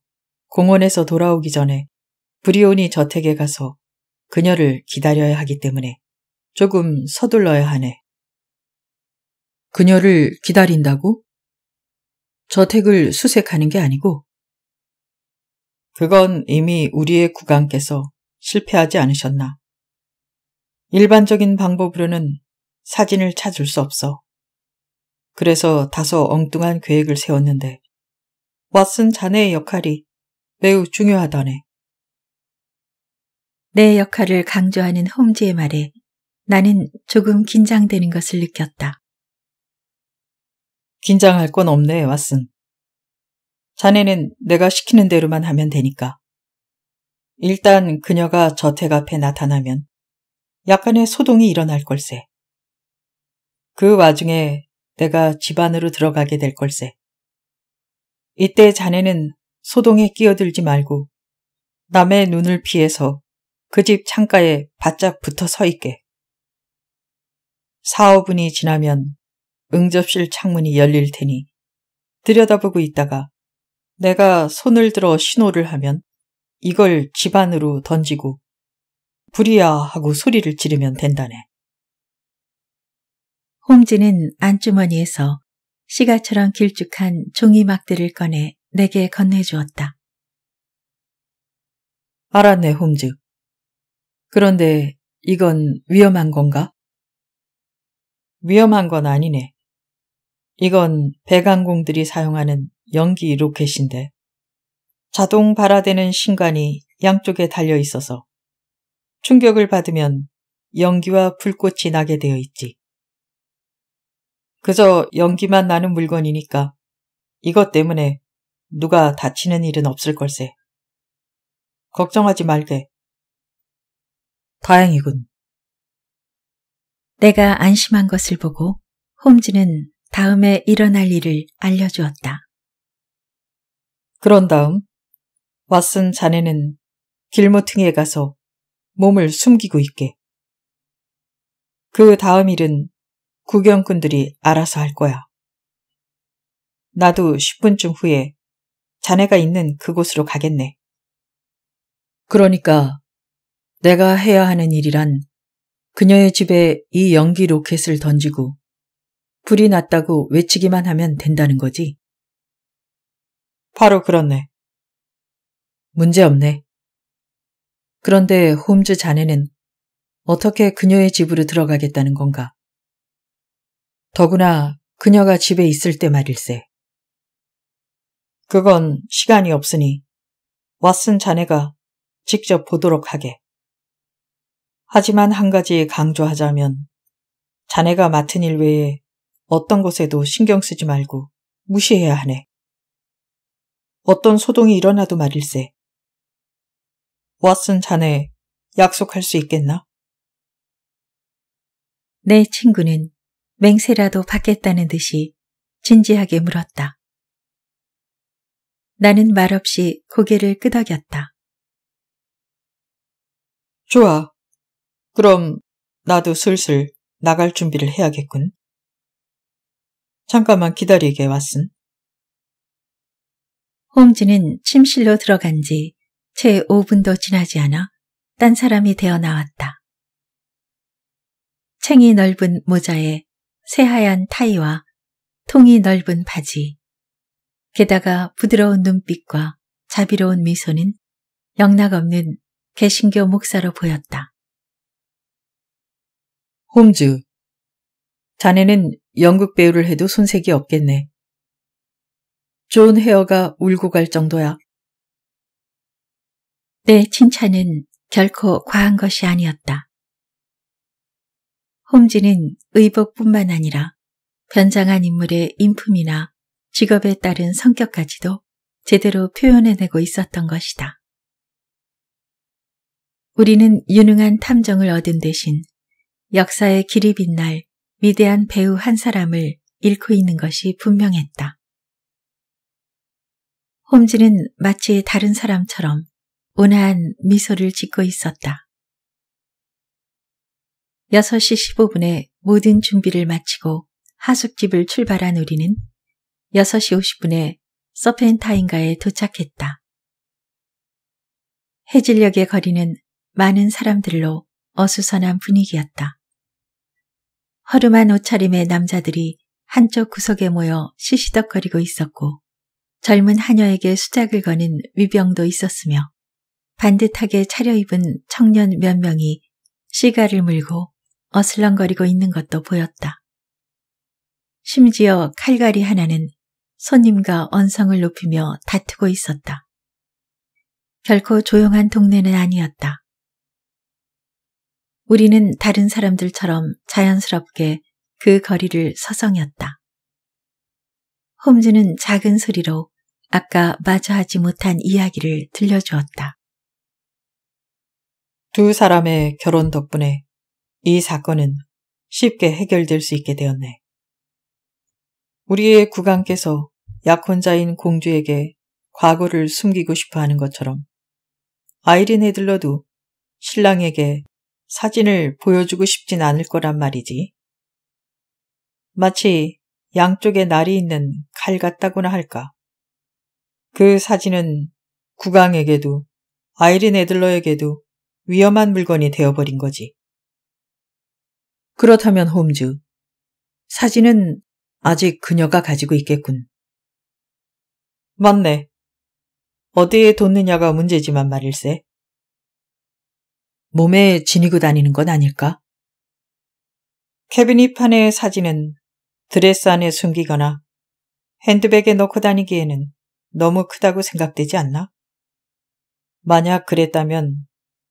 공원에서 돌아오기 전에 브리온이 저택에 가서 그녀를 기다려야 하기 때문에 조금 서둘러야 하네. 그녀를 기다린다고? 저택을 수색하는 게 아니고? 그건 이미 우리의 구왕께서 실패하지 않으셨나. 일반적인 방법으로는 사진을 찾을 수 없어. 그래서 다소 엉뚱한 계획을 세웠는데 왓슨 자네의 역할이 매우 중요하다네. 내 역할을 강조하는 홈즈의 말에 나는 조금 긴장되는 것을 느꼈다. 긴장할 건 없네, 왓슨. 자네는 내가 시키는 대로만 하면 되니까. 일단 그녀가 저택 앞에 나타나면 약간의 소동이 일어날 걸세. 그 와중에 내가 집 안으로 들어가게 될 걸세. 이때 자네는 소동에 끼어들지 말고 남의 눈을 피해서 그 집 창가에 바짝 붙어 서 있게. 4, 5 분이 지나면 응접실 창문이 열릴 테니 들여다보고 있다가 내가 손을 들어 신호를 하면 이걸 집안으로 던지고 불이야 하고 소리를 지르면 된다네. 홍진은 안주머니에서 시가처럼 길쭉한 종이막대를 꺼내 내게 건네주었다. 알았네, 홈즈. 그런데 이건 위험한 건가? 위험한 건 아니네. 이건 배강공들이 사용하는 연기 로켓인데 자동 발화되는 신관이 양쪽에 달려 있어서 충격을 받으면 연기와 불꽃이 나게 되어 있지. 그저 연기만 나는 물건이니까 이것 때문에 누가 다치는 일은 없을 걸세. 걱정하지 말게. 다행이군. 내가 안심한 것을 보고 홈즈는 다음에 일어날 일을 알려주었다. 그런 다음 왓슨 자네는 길모퉁이에 가서 몸을 숨기고 있게. 그 다음 일은 구경꾼들이 알아서 할 거야. 나도 10분쯤 후에 자네가 있는 그곳으로 가겠네. 그러니까 내가 해야 하는 일이란 그녀의 집에 이 연기 로켓을 던지고 불이 났다고 외치기만 하면 된다는 거지. 바로 그렇네. 문제없네. 그런데 홈즈 자네는 어떻게 그녀의 집으로 들어가겠다는 건가? 더구나 그녀가 집에 있을 때 말일세. 그건 시간이 없으니 왓슨 자네가 직접 보도록 하게. 하지만 한 가지 강조하자면 자네가 맡은 일 외에 어떤 것에도 신경 쓰지 말고 무시해야 하네. 어떤 소동이 일어나도 말일세. 왓슨 자네 약속할 수 있겠나? 내 네, 친구는 맹세라도 받겠다는 듯이 진지하게 물었다. 나는 말없이 고개를 끄덕였다. 좋아. 그럼 나도 슬슬 나갈 준비를 해야겠군. 잠깐만 기다리게 왔음. 홈즈는 침실로 들어간 지 채 5분도 지나지 않아 딴 사람이 되어 나왔다. 챙이 넓은 모자에 새하얀 타이와 통이 넓은 바지, 게다가 부드러운 눈빛과 자비로운 미소는 영락없는 개신교 목사로 보였다. 홈즈, 자네는 연극 배우를 해도 손색이 없겠네. 존 헤어가 울고 갈 정도야. 내 칭찬은 결코 과한 것이 아니었다. 홈즈는 의복뿐만 아니라 변장한 인물의 인품이나 직업에 따른 성격까지도 제대로 표현해내고 있었던 것이다. 우리는 유능한 탐정을 얻은 대신 역사의 길이 빛날 위대한 배우 한 사람을 잃고 있는 것이 분명했다. 홈즈는 마치 다른 사람처럼 온화한 미소를 짓고 있었다. 6시 15분에 모든 준비를 마치고 하숙집을 출발한 우리는 6시 50분에 서펜타인가에 도착했다. 해질녘의 거리는 많은 사람들로 어수선한 분위기였다. 허름한 옷차림의 남자들이 한쪽 구석에 모여 시시덕거리고 있었고 젊은 하녀에게 수작을 거는 위병도 있었으며 반듯하게 차려입은 청년 몇 명이 시가를 물고 어슬렁거리고 있는 것도 보였다. 심지어 칼갈이 하나는 손님과 언성을 높이며 다투고 있었다. 결코 조용한 동네는 아니었다. 우리는 다른 사람들처럼 자연스럽게 그 거리를 서성였다. 홈즈는 작은 소리로 아까 마저 하지 못한 이야기를 들려주었다. 두 사람의 결혼 덕분에 이 사건은 쉽게 해결될 수 있게 되었네. 우리의 국왕께서 약혼자인 공주에게 과거를 숨기고 싶어 하는 것처럼 아이린 헤들러도 신랑에게 사진을 보여주고 싶진 않을 거란 말이지. 마치 양쪽에 날이 있는 칼 같다고나 할까. 그 사진은 국왕에게도 아이린 에들러에게도 위험한 물건이 되어버린 거지. 그렇다면 홈즈. 사진은 아직 그녀가 가지고 있겠군. 맞네. 어디에 뒀느냐가 문제지만 말일세. 몸에 지니고 다니는 건 아닐까? 캐비닛 판의 사진은 드레스 안에 숨기거나 핸드백에 넣고 다니기에는 너무 크다고 생각되지 않나? 만약 그랬다면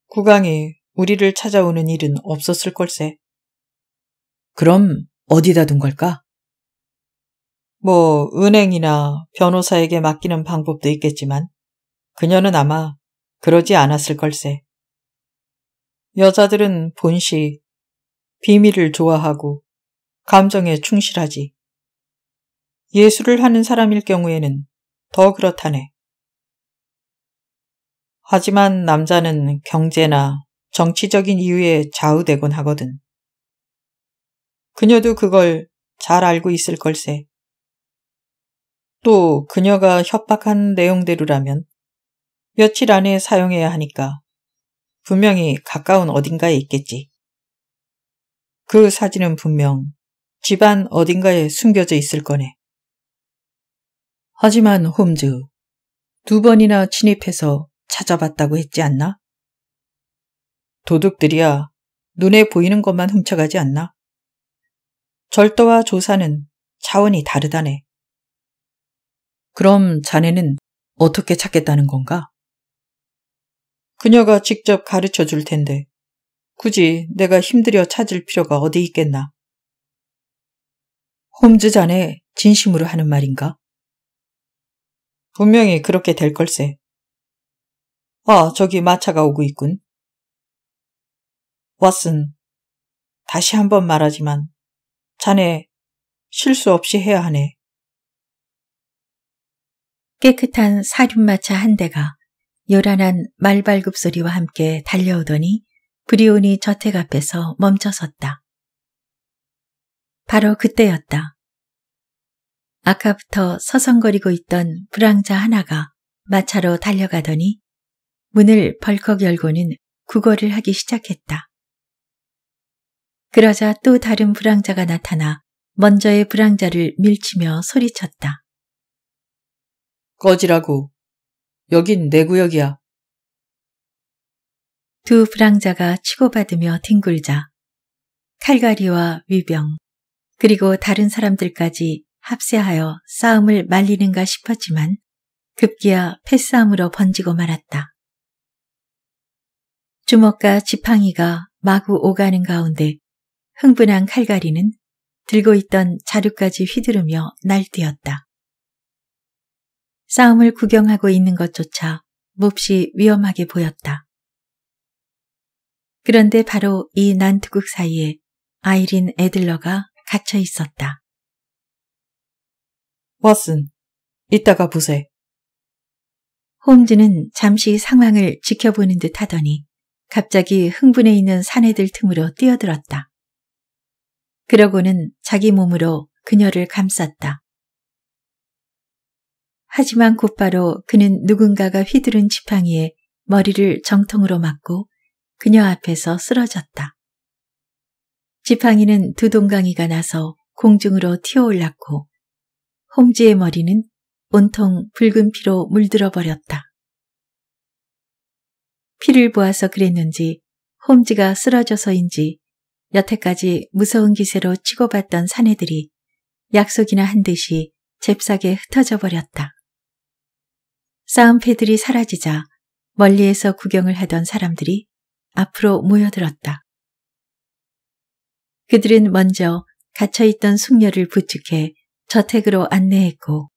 구강이 우리를 찾아오는 일은 없었을 걸세. 그럼 어디다 둔 걸까? 뭐, 은행이나 변호사에게 맡기는 방법도 있겠지만, 그녀는 아마 그러지 않았을 걸세. 여자들은 본시, 비밀을 좋아하고, 감정에 충실하지. 예술을 하는 사람일 경우에는 더 그렇다네. 하지만 남자는 경제나 정치적인 이유에 좌우되곤 하거든. 그녀도 그걸 잘 알고 있을 걸세. 또 그녀가 협박한 내용대로라면 며칠 안에 사용해야 하니까 분명히 가까운 어딘가에 있겠지. 그 사진은 분명 집안 어딘가에 숨겨져 있을 거네. 하지만 홈즈, 두 번이나 침입해서 찾아봤다고 했지 않나? 도둑들이야 눈에 보이는 것만 훔쳐가지 않나? 절도와 조사는 차원이 다르다네. 그럼 자네는 어떻게 찾겠다는 건가? 그녀가 직접 가르쳐 줄 텐데 굳이 내가 힘들여 찾을 필요가 어디 있겠나? 홈즈 자네 진심으로 하는 말인가? 분명히 그렇게 될 걸세. 아, 저기 마차가 오고 있군. 왓슨, 다시 한 번 말하지만 자네 실수 없이 해야 하네. 깨끗한 사륜마차 한 대가 요란한 말발굽 소리와 함께 달려오더니 브리온이 저택 앞에서 멈춰섰다. 바로 그때였다. 아까부터 서성거리고 있던 불황자 하나가 마차로 달려가더니 문을 벌컥 열고는 구걸을 하기 시작했다. 그러자 또 다른 불황자가 나타나 먼저의 불황자를 밀치며 소리쳤다. 꺼지라고. 여긴 내 구역이야. 두 불황자가 치고받으며 뒹굴자 칼갈이와 위병 그리고 다른 사람들까지 합세하여 싸움을 말리는가 싶었지만 급기야 패싸움으로 번지고 말았다. 주먹과 지팡이가 마구 오가는 가운데 흥분한 칼갈이는 들고 있던 자루까지 휘두르며 날뛰었다. 싸움을 구경하고 있는 것조차 몹시 위험하게 보였다. 그런데 바로 이난투국 사이에 아이린 애들러가 갇혀 있었다. 왓슨, 이따가 보세. 홈즈는 잠시 상황을 지켜보는 듯 하더니 갑자기 흥분해 있는 사내들 틈으로 뛰어들었다. 그러고는 자기 몸으로 그녀를 감쌌다. 하지만 곧바로 그는 누군가가 휘두른 지팡이에 머리를 정통으로 맞고 그녀 앞에서 쓰러졌다. 지팡이는 두 동강이가 나서 공중으로 튀어올랐고 홈즈의 머리는 온통 붉은 피로 물들어 버렸다. 피를 보아서 그랬는지 홈즈가 쓰러져서인지 여태까지 무서운 기세로 치고받던 사내들이 약속이나 한 듯이 잽싸게 흩어져 버렸다. 싸움패들이 사라지자 멀리에서 구경을 하던 사람들이 앞으로 모여들었다. 그들은 먼저 갇혀있던 숙녀를 부축해 저택으로 안내했고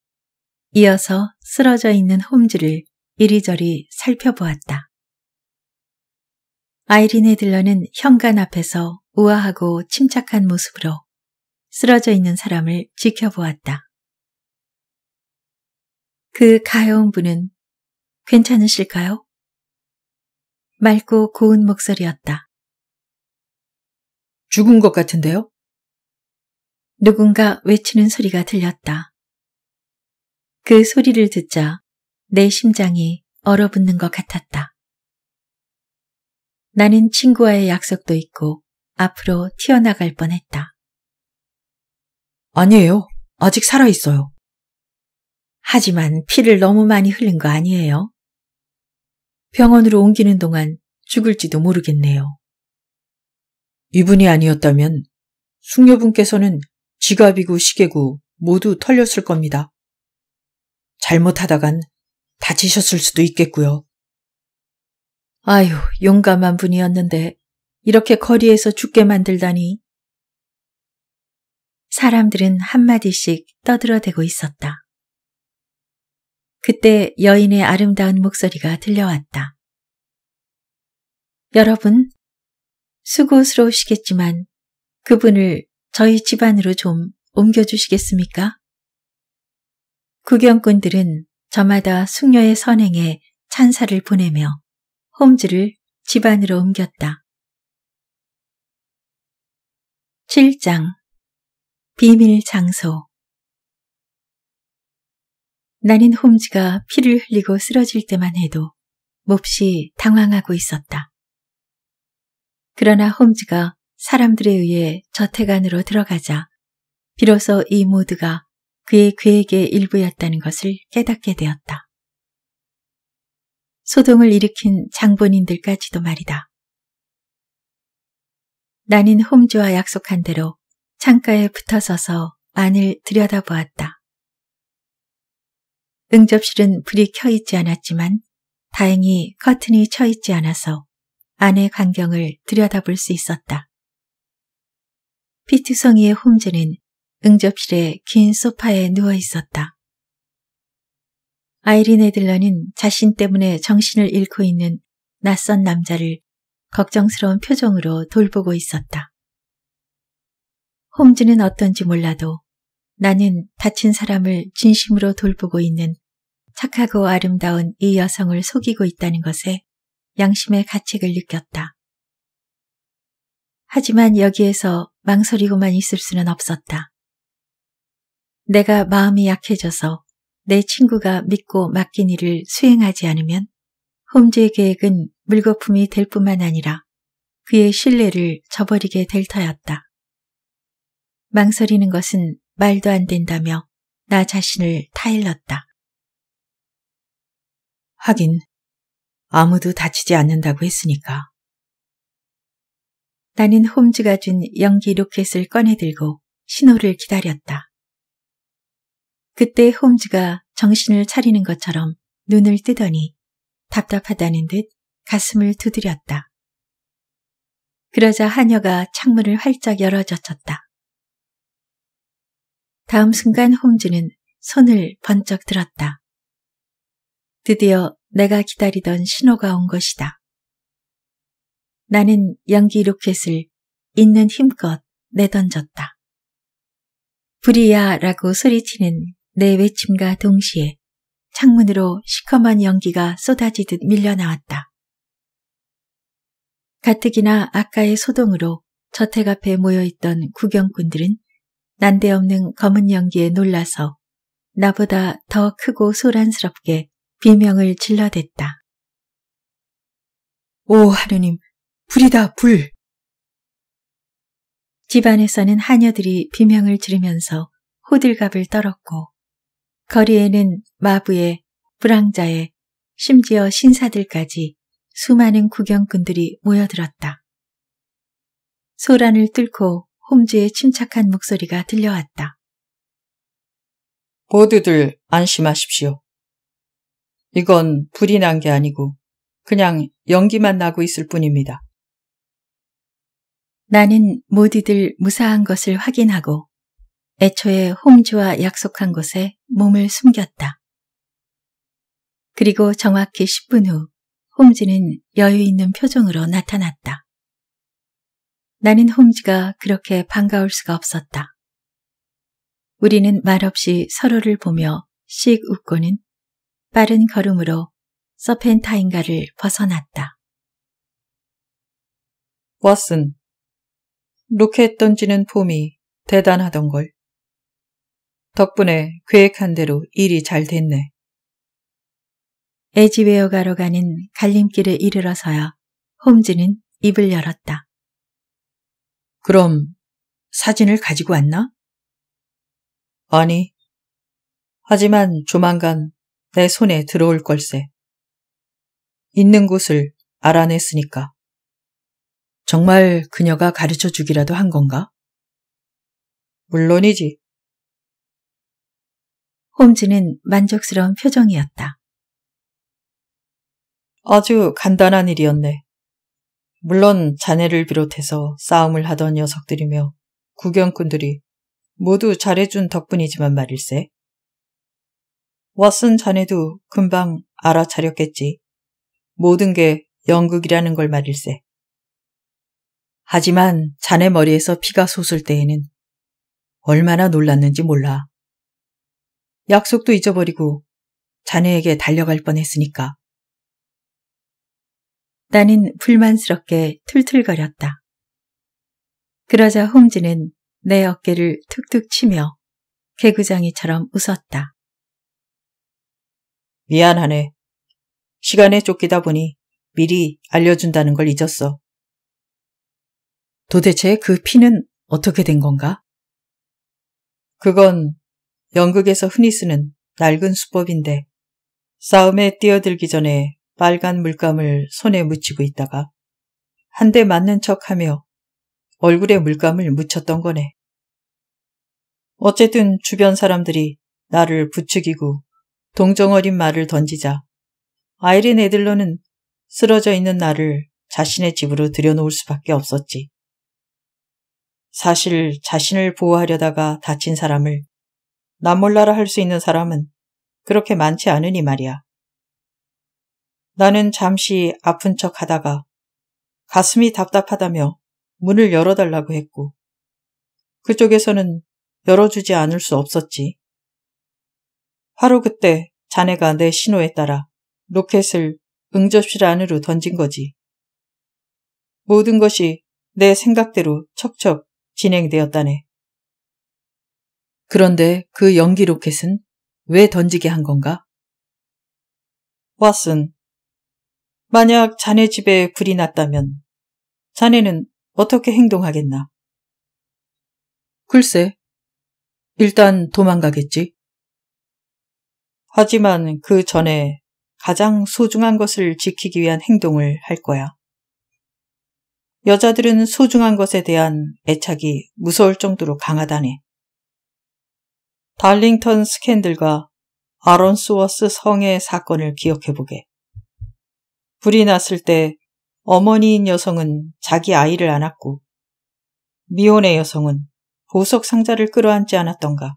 이어서 쓰러져 있는 홈즈를 이리저리 살펴보았다. 아이린의 들러는 현관 앞에서 우아하고 침착한 모습으로 쓰러져 있는 사람을 지켜보았다. 그 가여운 분은 괜찮으실까요? 맑고 고운 목소리였다. 죽은 것 같은데요? 누군가 외치는 소리가 들렸다. 그 소리를 듣자 내 심장이 얼어붙는 것 같았다. 나는 친구와의 약속도 있고 앞으로 튀어나갈 뻔했다. 아니에요. 아직 살아있어요. 하지만 피를 너무 많이 흘린 거 아니에요? 병원으로 옮기는 동안 죽을지도 모르겠네요. 이분이 아니었다면 숙녀분께서는 지갑이고 시계고 모두 털렸을 겁니다. 잘못하다간 다치셨을 수도 있겠고요. 아유, 용감한 분이었는데 이렇게 거리에서 죽게 만들다니. 사람들은 한마디씩 떠들어대고 있었다. 그때 여인의 아름다운 목소리가 들려왔다. 여러분, 수고스러우시겠지만 그분을 저희 집안으로 좀 옮겨주시겠습니까? 구경꾼들은 저마다 숙녀의 선행에 찬사를 보내며 홈즈를 집안으로 옮겼다. 7장 비밀 장소 나는 홈즈가 피를 흘리고 쓰러질 때만 해도 몹시 당황하고 있었다. 그러나 홈즈가 사람들에 의해 저택 안으로 들어가자 비로소 이 모두가 그의 계획의 일부였다는 것을 깨닫게 되었다. 소동을 일으킨 장본인들까지도 말이다. 나는 홈즈와 약속한 대로 창가에 붙어서서 안을 들여다보았다. 응접실은 불이 켜있지 않았지만 다행히 커튼이 쳐있지 않아서 안의 광경을 들여다볼 수 있었다. 피트성이의 홈즈는 응접실의 긴 소파에 누워 있었다. 아이린 에들러는 자신 때문에 정신을 잃고 있는 낯선 남자를 걱정스러운 표정으로 돌보고 있었다. 홈즈는 어떤지 몰라도 나는 다친 사람을 진심으로 돌보고 있는 착하고 아름다운 이 여성을 속이고 있다는 것에 양심의 가책을 느꼈다. 하지만 여기에서 망설이고만 있을 수는 없었다. 내가 마음이 약해져서 내 친구가 믿고 맡긴 일을 수행하지 않으면 홈즈의 계획은 물거품이 될 뿐만 아니라 그의 신뢰를 저버리게 될 터였다. 망설이는 것은 말도 안 된다며 나 자신을 타일렀다. 하긴 아무도 다치지 않는다고 했으니까. 나는 홈즈가 준 연기 로켓을 꺼내들고 신호를 기다렸다. 그때 홈즈가 정신을 차리는 것처럼 눈을 뜨더니 답답하다는 듯 가슴을 두드렸다. 그러자 하녀가 창문을 활짝 열어젖혔다. 다음 순간 홍주는 손을 번쩍 들었다. 드디어 내가 기다리던 신호가 온 것이다. 나는 연기 로켓을 있는 힘껏 내던졌다. 불이야라고 소리치는 내 외침과 동시에 창문으로 시커먼 연기가 쏟아지듯 밀려나왔다. 가뜩이나 아까의 소동으로 저택 앞에 모여있던 구경꾼들은 난데없는 검은 연기에 놀라서 나보다 더 크고 소란스럽게 비명을 질러댔다. 오 하느님, 불이다 불! 집안에서는 하녀들이 비명을 지르면서 호들갑을 떨었고 거리에는 마부의, 불황자의, 심지어 신사들까지 수많은 구경꾼들이 모여들었다. 소란을 뚫고 홈즈의 침착한 목소리가 들려왔다. 모두들 안심하십시오. 이건 불이 난 게 아니고 그냥 연기만 나고 있을 뿐입니다. 나는 모두들 무사한 것을 확인하고 애초에 홈즈와 약속한 곳에 몸을 숨겼다. 그리고 정확히 10분 후 홈즈는 여유 있는 표정으로 나타났다. 나는 홈즈가 그렇게 반가울 수가 없었다. 우리는 말없이 서로를 보며 씩 웃고는 빠른 걸음으로 서펜타인가를 벗어났다. 왓슨, 로켓 던지는 폼이 대단하던걸. 덕분에 계획한 대로 일이 잘 됐네. 에지웨어가로 가는 갈림길에 이르러서야 홈즈는 입을 열었다. 그럼 사진을 가지고 왔나? 아니. 하지만 조만간 내 손에 들어올 걸세. 있는 곳을 알아냈으니까. 정말 그녀가 가르쳐 주기라도 한 건가? 물론이지. 홈즈는 만족스러운 표정이었다. 아주 간단한 일이었네. 물론 자네를 비롯해서 싸움을 하던 녀석들이며 구경꾼들이 모두 잘해준 덕분이지만 말일세. 왓슨 자네도 금방 알아차렸겠지. 모든 게 연극이라는 걸 말일세. 하지만 자네 머리에서 피가 솟을 때에는 얼마나 놀랐는지 몰라. 약속도 잊어버리고 자네에게 달려갈 뻔했으니까. 나는 불만스럽게 툴툴거렸다. 그러자 홈즈는 내 어깨를 툭툭 치며 개구장이처럼 웃었다. 미안하네. 시간에 쫓기다 보니 미리 알려준다는 걸 잊었어. 도대체 그 피는 어떻게 된 건가? 그건 연극에서 흔히 쓰는 낡은 수법인데 싸움에 뛰어들기 전에 빨간 물감을 손에 묻히고 있다가 한 대 맞는 척하며 얼굴에 물감을 묻혔던 거네. 어쨌든 주변 사람들이 나를 부추기고 동정어린 말을 던지자 아이린 에들러는 쓰러져 있는 나를 자신의 집으로 들여놓을 수밖에 없었지. 사실 자신을 보호하려다가 다친 사람을 남몰라라 할 수 있는 사람은 그렇게 많지 않으니 말이야. 나는 잠시 아픈 척 하다가 가슴이 답답하다며 문을 열어달라고 했고 그쪽에서는 열어주지 않을 수 없었지. 바로 그때 자네가 내 신호에 따라 로켓을 응접실 안으로 던진 거지. 모든 것이 내 생각대로 척척 진행되었다네. 그런데 그 연기 로켓은 왜 던지게 한 건가? 왓슨, 만약 자네 집에 불이 났다면 자네는 어떻게 행동하겠나? 글쎄, 일단 도망가겠지. 하지만 그 전에 가장 소중한 것을 지키기 위한 행동을 할 거야. 여자들은 소중한 것에 대한 애착이 무서울 정도로 강하다네. 달링턴 스캔들과 아론스워스 성의 사건을 기억해보게. 불이 났을 때 어머니인 여성은 자기 아이를 안았고 미혼의 여성은 보석 상자를 끌어안지 않았던가.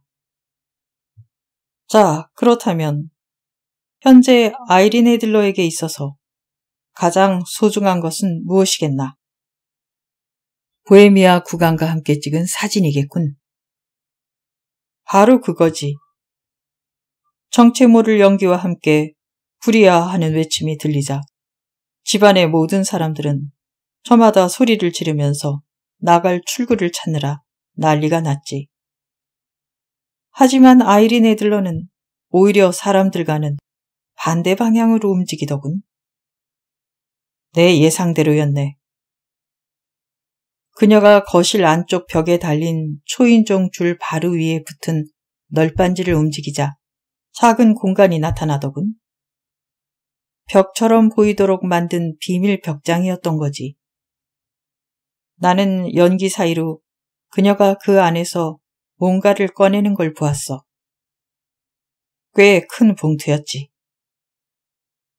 자, 그렇다면 현재 아이린 헤들러에게 있어서 가장 소중한 것은 무엇이겠나? 보헤미아 구간과 함께 찍은 사진이겠군. 바로 그거지. 정체 모를 연기와 함께 불이야 하는 외침이 들리자 집안의 모든 사람들은 저마다 소리를 지르면서 나갈 출구를 찾느라 난리가 났지. 하지만 아이린 애들러는 오히려 사람들과는 반대 방향으로 움직이더군. 내 예상대로였네. 그녀가 거실 안쪽 벽에 달린 초인종 줄 바로 위에 붙은 널빤지를 움직이자 작은 공간이 나타나더군. 벽처럼 보이도록 만든 비밀 벽장이었던 거지. 나는 연기 사이로 그녀가 그 안에서 뭔가를 꺼내는 걸 보았어. 꽤 큰 봉투였지.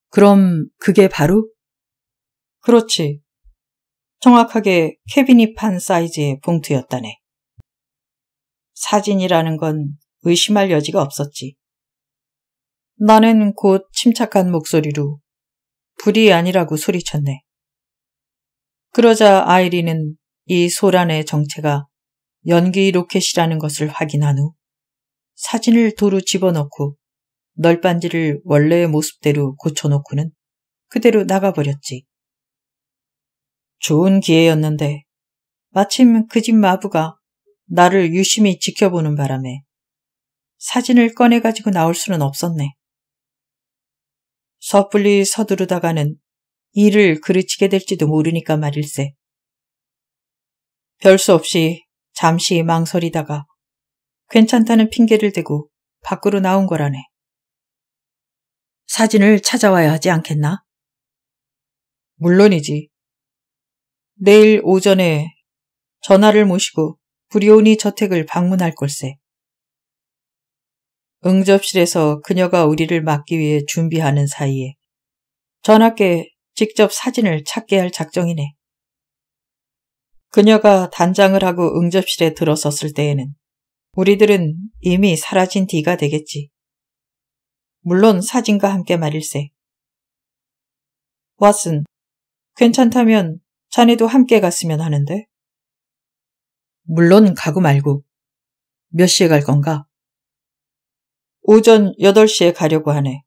그럼 그게 바로? 그렇지. 정확하게 캐비닛 판 사이즈의 봉투였다네. 사진이라는 건 의심할 여지가 없었지. 나는 곧 침착한 목소리로 불이 아니라고 소리쳤네. 그러자 아이린은 이 소란의 정체가 연기 로켓이라는 것을 확인한 후 사진을 도로 집어넣고 널빤지를 원래의 모습대로 고쳐놓고는 그대로 나가버렸지. 좋은 기회였는데 마침 그 집 마부가 나를 유심히 지켜보는 바람에 사진을 꺼내가지고 나올 수는 없었네. 섣불리 서두르다가는 일을 그르치게 될지도 모르니까 말일세. 별 수 없이 잠시 망설이다가 괜찮다는 핑계를 대고 밖으로 나온 거라네. 사진을 찾아와야 하지 않겠나? 물론이지. 내일 오전에 전화를 모시고 브리오니 저택을 방문할 걸세. 응접실에서 그녀가 우리를 막기 위해 준비하는 사이에 전학께 직접 사진을 찾게 할 작정이네. 그녀가 단장을 하고 응접실에 들어섰을 때에는 우리들은 이미 사라진 뒤가 되겠지. 물론 사진과 함께 말일세. 왓슨, 괜찮다면 자네도 함께 갔으면 하는데? 물론 가고 말고. 몇 시에 갈 건가? 오전 8시에 가려고 하네.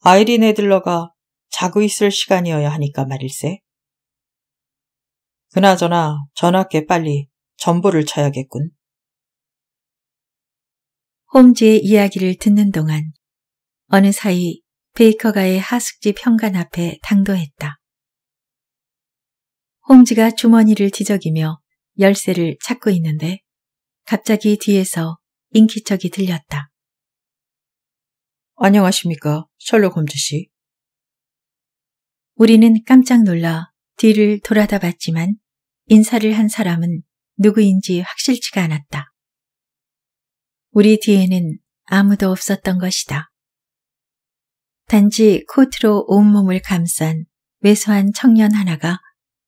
아이린 애들러가 자고 있을 시간이어야 하니까 말일세. 그나저나 전학께 빨리 전보를 쳐야겠군. 홈즈의 이야기를 듣는 동안 어느 사이 베이커가의 하숙집 현관 앞에 당도했다. 홈즈가 주머니를 뒤적이며 열쇠를 찾고 있는데 갑자기 뒤에서 인기척이 들렸다. 안녕하십니까, 셜록 홈즈 씨. 우리는 깜짝 놀라 뒤를 돌아다 봤지만 인사를 한 사람은 누구인지 확실치가 않았다. 우리 뒤에는 아무도 없었던 것이다. 단지 코트로 온몸을 감싼 왜소한 청년 하나가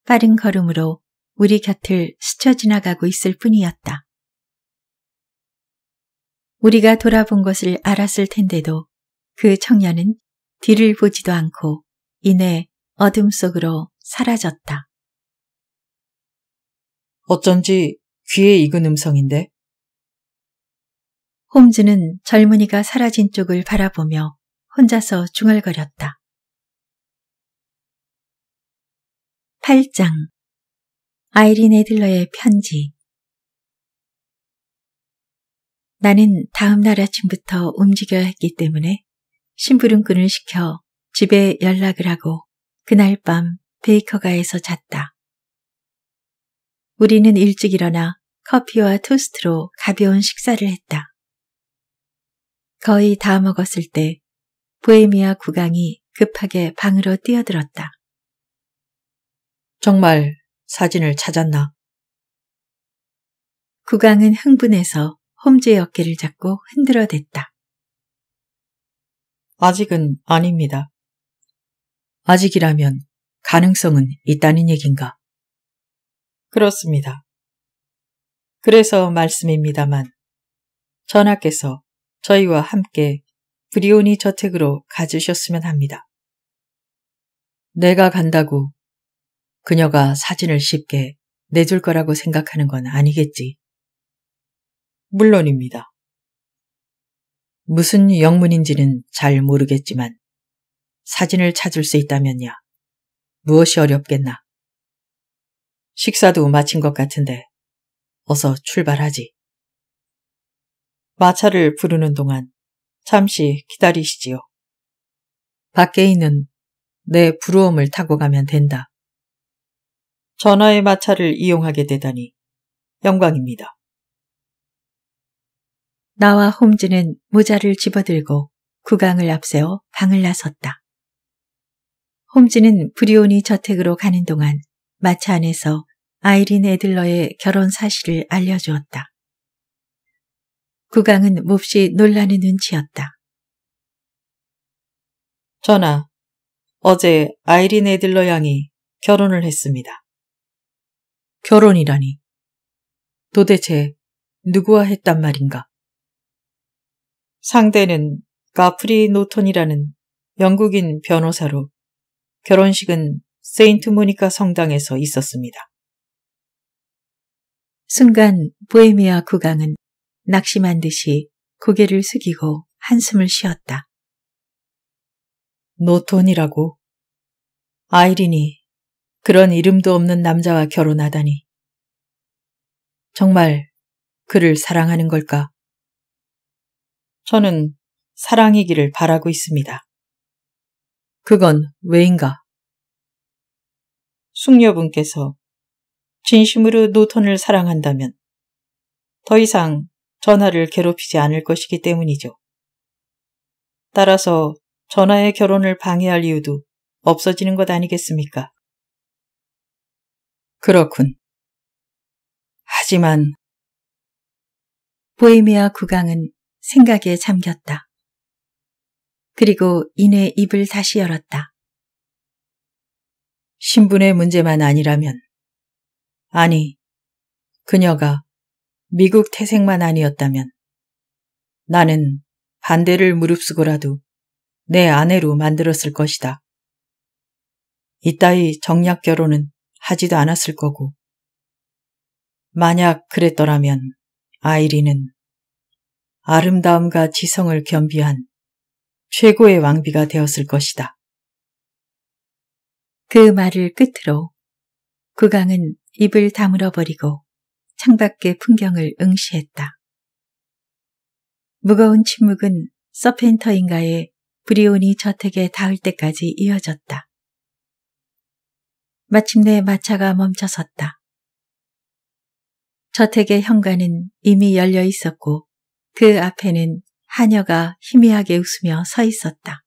빠른 걸음으로 우리 곁을 스쳐 지나가고 있을 뿐이었다. 우리가 돌아본 것을 알았을 텐데도 그 청년은 뒤를 보지도 않고 이내 어둠 속으로 사라졌다. 어쩐지 귀에 익은 음성인데? 홈즈는 젊은이가 사라진 쪽을 바라보며 혼자서 중얼거렸다. 8장 아이린 에들러의 편지 나는 다음날 아침부터 움직여야 했기 때문에 심부름꾼을 시켜 집에 연락을 하고 그날 밤 베이커가에서 잤다. 우리는 일찍 일어나 커피와 토스트로 가벼운 식사를 했다. 거의 다 먹었을 때 보헤미아 국왕이 급하게 방으로 뛰어들었다. 정말 사진을 찾았나? 국왕은 흥분해서 홈즈의 어깨를 잡고 흔들어댔다. 아직은 아닙니다. 아직이라면 가능성은 있다는 얘긴가? 그렇습니다. 그래서 말씀입니다만 전하께서 저희와 함께 브리오니 저택으로 가주셨으면 합니다. 내가 간다고 그녀가 사진을 쉽게 내줄 거라고 생각하는 건 아니겠지. 물론입니다. 무슨 영문인지는 잘 모르겠지만 사진을 찾을 수 있다면야 무엇이 어렵겠나. 식사도 마친 것 같은데 어서 출발하지. 마차를 부르는 동안 잠시 기다리시지요. 밖에 있는 내 부러움을 타고 가면 된다. 전화의 마차를 이용하게 되다니 영광입니다. 나와 홈즈는 모자를 집어들고 구강을 앞세워 방을 나섰다. 홈즈는 브리온이 저택으로 가는 동안 마차 안에서 아이린 에들러의 결혼 사실을 알려주었다. 구강은 몹시 놀라는 눈치였다. 전하, 어제 아이린 에들러 양이 결혼을 했습니다. 결혼이라니. 도대체 누구와 했단 말인가? 상대는 가프리 노턴이라는 영국인 변호사로 결혼식은 세인트 모니카 성당에서 있었습니다. 순간 보헤미아 국왕은 낙심한 듯이 고개를 숙이고 한숨을 쉬었다. 노톤이라고? 아이린이 그런 이름도 없는 남자와 결혼하다니. 정말 그를 사랑하는 걸까? 저는 사랑이기를 바라고 있습니다. 그건 왜인가? 숙녀분께서 진심으로 노턴을 사랑한다면 더 이상 전화를 괴롭히지 않을 것이기 때문이죠. 따라서 전화의 결혼을 방해할 이유도 없어지는 것 아니겠습니까? 그렇군. 하지만 보헤미아 국왕은 생각에 잠겼다. 그리고 이내 입을 다시 열었다. 신분의 문제만 아니라면, 아니, 그녀가 미국 태생만 아니었다면, 나는 반대를 무릅쓰고라도 내 아내로 만들었을 것이다. 이따위 정략 결혼은 하지도 않았을 거고, 만약 그랬더라면 아이리는 아름다움과 지성을 겸비한 최고의 왕비가 되었을 것이다. 그 말을 끝으로 국왕은 입을 다물어 버리고 창밖의 풍경을 응시했다. 무거운 침묵은 서펜터인가의 브리온이 저택에 닿을 때까지 이어졌다. 마침내 마차가 멈춰섰다. 저택의 현관은 이미 열려 있었고 그 앞에는 하녀가 희미하게 웃으며 서 있었다.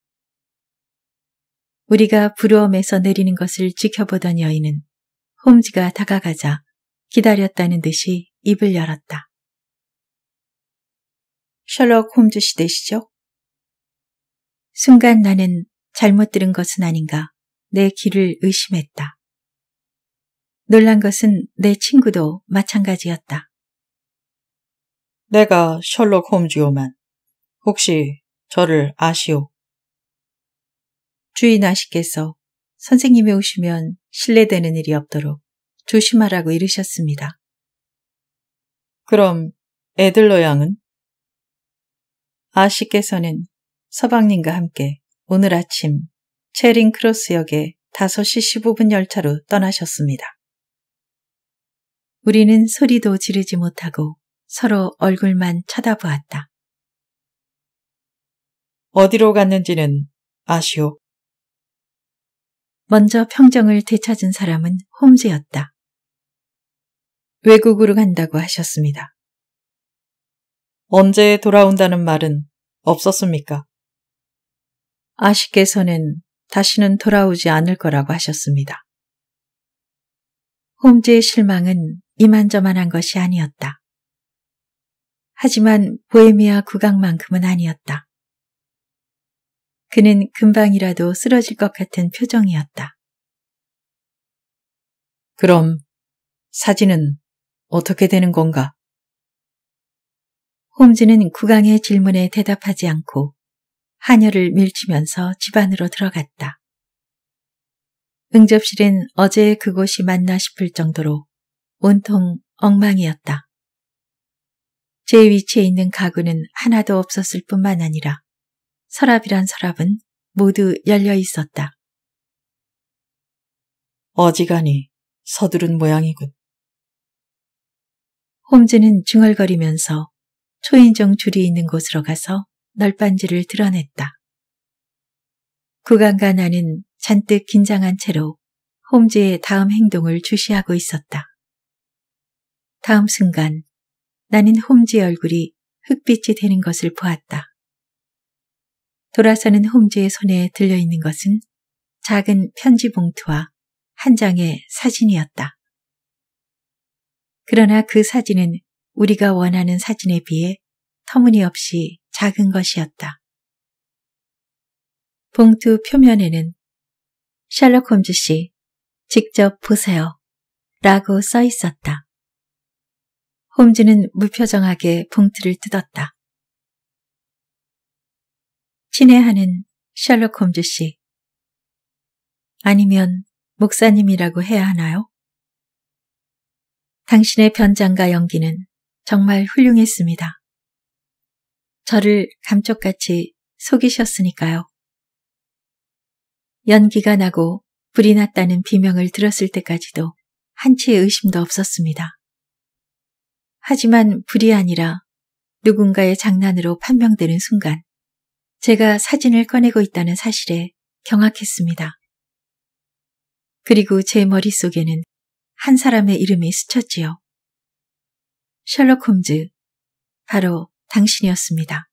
우리가 부러움에서 내리는 것을 지켜보던 여인은 홈즈가 다가가자 기다렸다는 듯이 입을 열었다. 셜록 홈즈 시대시죠 순간 나는 잘못 들은 것은 아닌가 내 귀를 의심했다. 놀란 것은 내 친구도 마찬가지였다. 내가 셜록 홈즈요만. 혹시 저를 아시오? 주인 아시께서 선생님이 오시면 실례되는 일이 없도록 조심하라고 이르셨습니다. 그럼 애들러 양은? 아씨께서는 서방님과 함께 오늘 아침 체링 크로스역에 5시 15분 열차로 떠나셨습니다. 우리는 소리도 지르지 못하고 서로 얼굴만 쳐다보았다. 어디로 갔는지는 아시오. 먼저 평정을 되찾은 사람은 홈즈였다. 외국으로 간다고 하셨습니다. 언제 돌아온다는 말은 없었습니까? 아씨께서는 다시는 돌아오지 않을 거라고 하셨습니다. 홈즈의 실망은 이만저만한 것이 아니었다. 하지만 보헤미아 국악만큼은 아니었다. 그는 금방이라도 쓰러질 것 같은 표정이었다. 그럼 사진은 어떻게 되는 건가? 홈즈는 국왕의 질문에 대답하지 않고 한혈을 밀치면서 집 안으로 들어갔다. 응접실은 어제 그곳이 맞나 싶을 정도로 온통 엉망이었다. 제 위치에 있는 가구는 하나도 없었을 뿐만 아니라 서랍이란 서랍은 모두 열려 있었다. 어지간히 서두른 모양이군. 홈즈는 중얼거리면서 초인종 줄이 있는 곳으로 가서 널빤지를 드러냈다. 구간과 나는 잔뜩 긴장한 채로 홈즈의 다음 행동을 주시하고 있었다. 다음 순간 나는 홈즈의 얼굴이 흑빛이 되는 것을 보았다. 돌아서는 홈즈의 손에 들려있는 것은 작은 편지 봉투와 한 장의 사진이었다. 그러나 그 사진은 우리가 원하는 사진에 비해 터무니없이 작은 것이었다. 봉투 표면에는 샬록 홈즈 씨, 직접 보세요 라고 써 있었다. 홈즈는 무표정하게 봉투를 뜯었다. 친애하는 셜록 홈즈 씨. 아니면 목사님이라고 해야 하나요? 당신의 변장과 연기는 정말 훌륭했습니다. 저를 감쪽같이 속이셨으니까요. 연기가 나고 불이 났다는 비명을 들었을 때까지도 한치의 의심도 없었습니다. 하지만 불이 아니라 누군가의 장난으로 판명되는 순간 제가 사진을 꺼내고 있다는 사실에 경악했습니다. 그리고 제 머릿속에는 한 사람의 이름이 스쳤지요. 셜록 홈즈, 바로 당신이었습니다.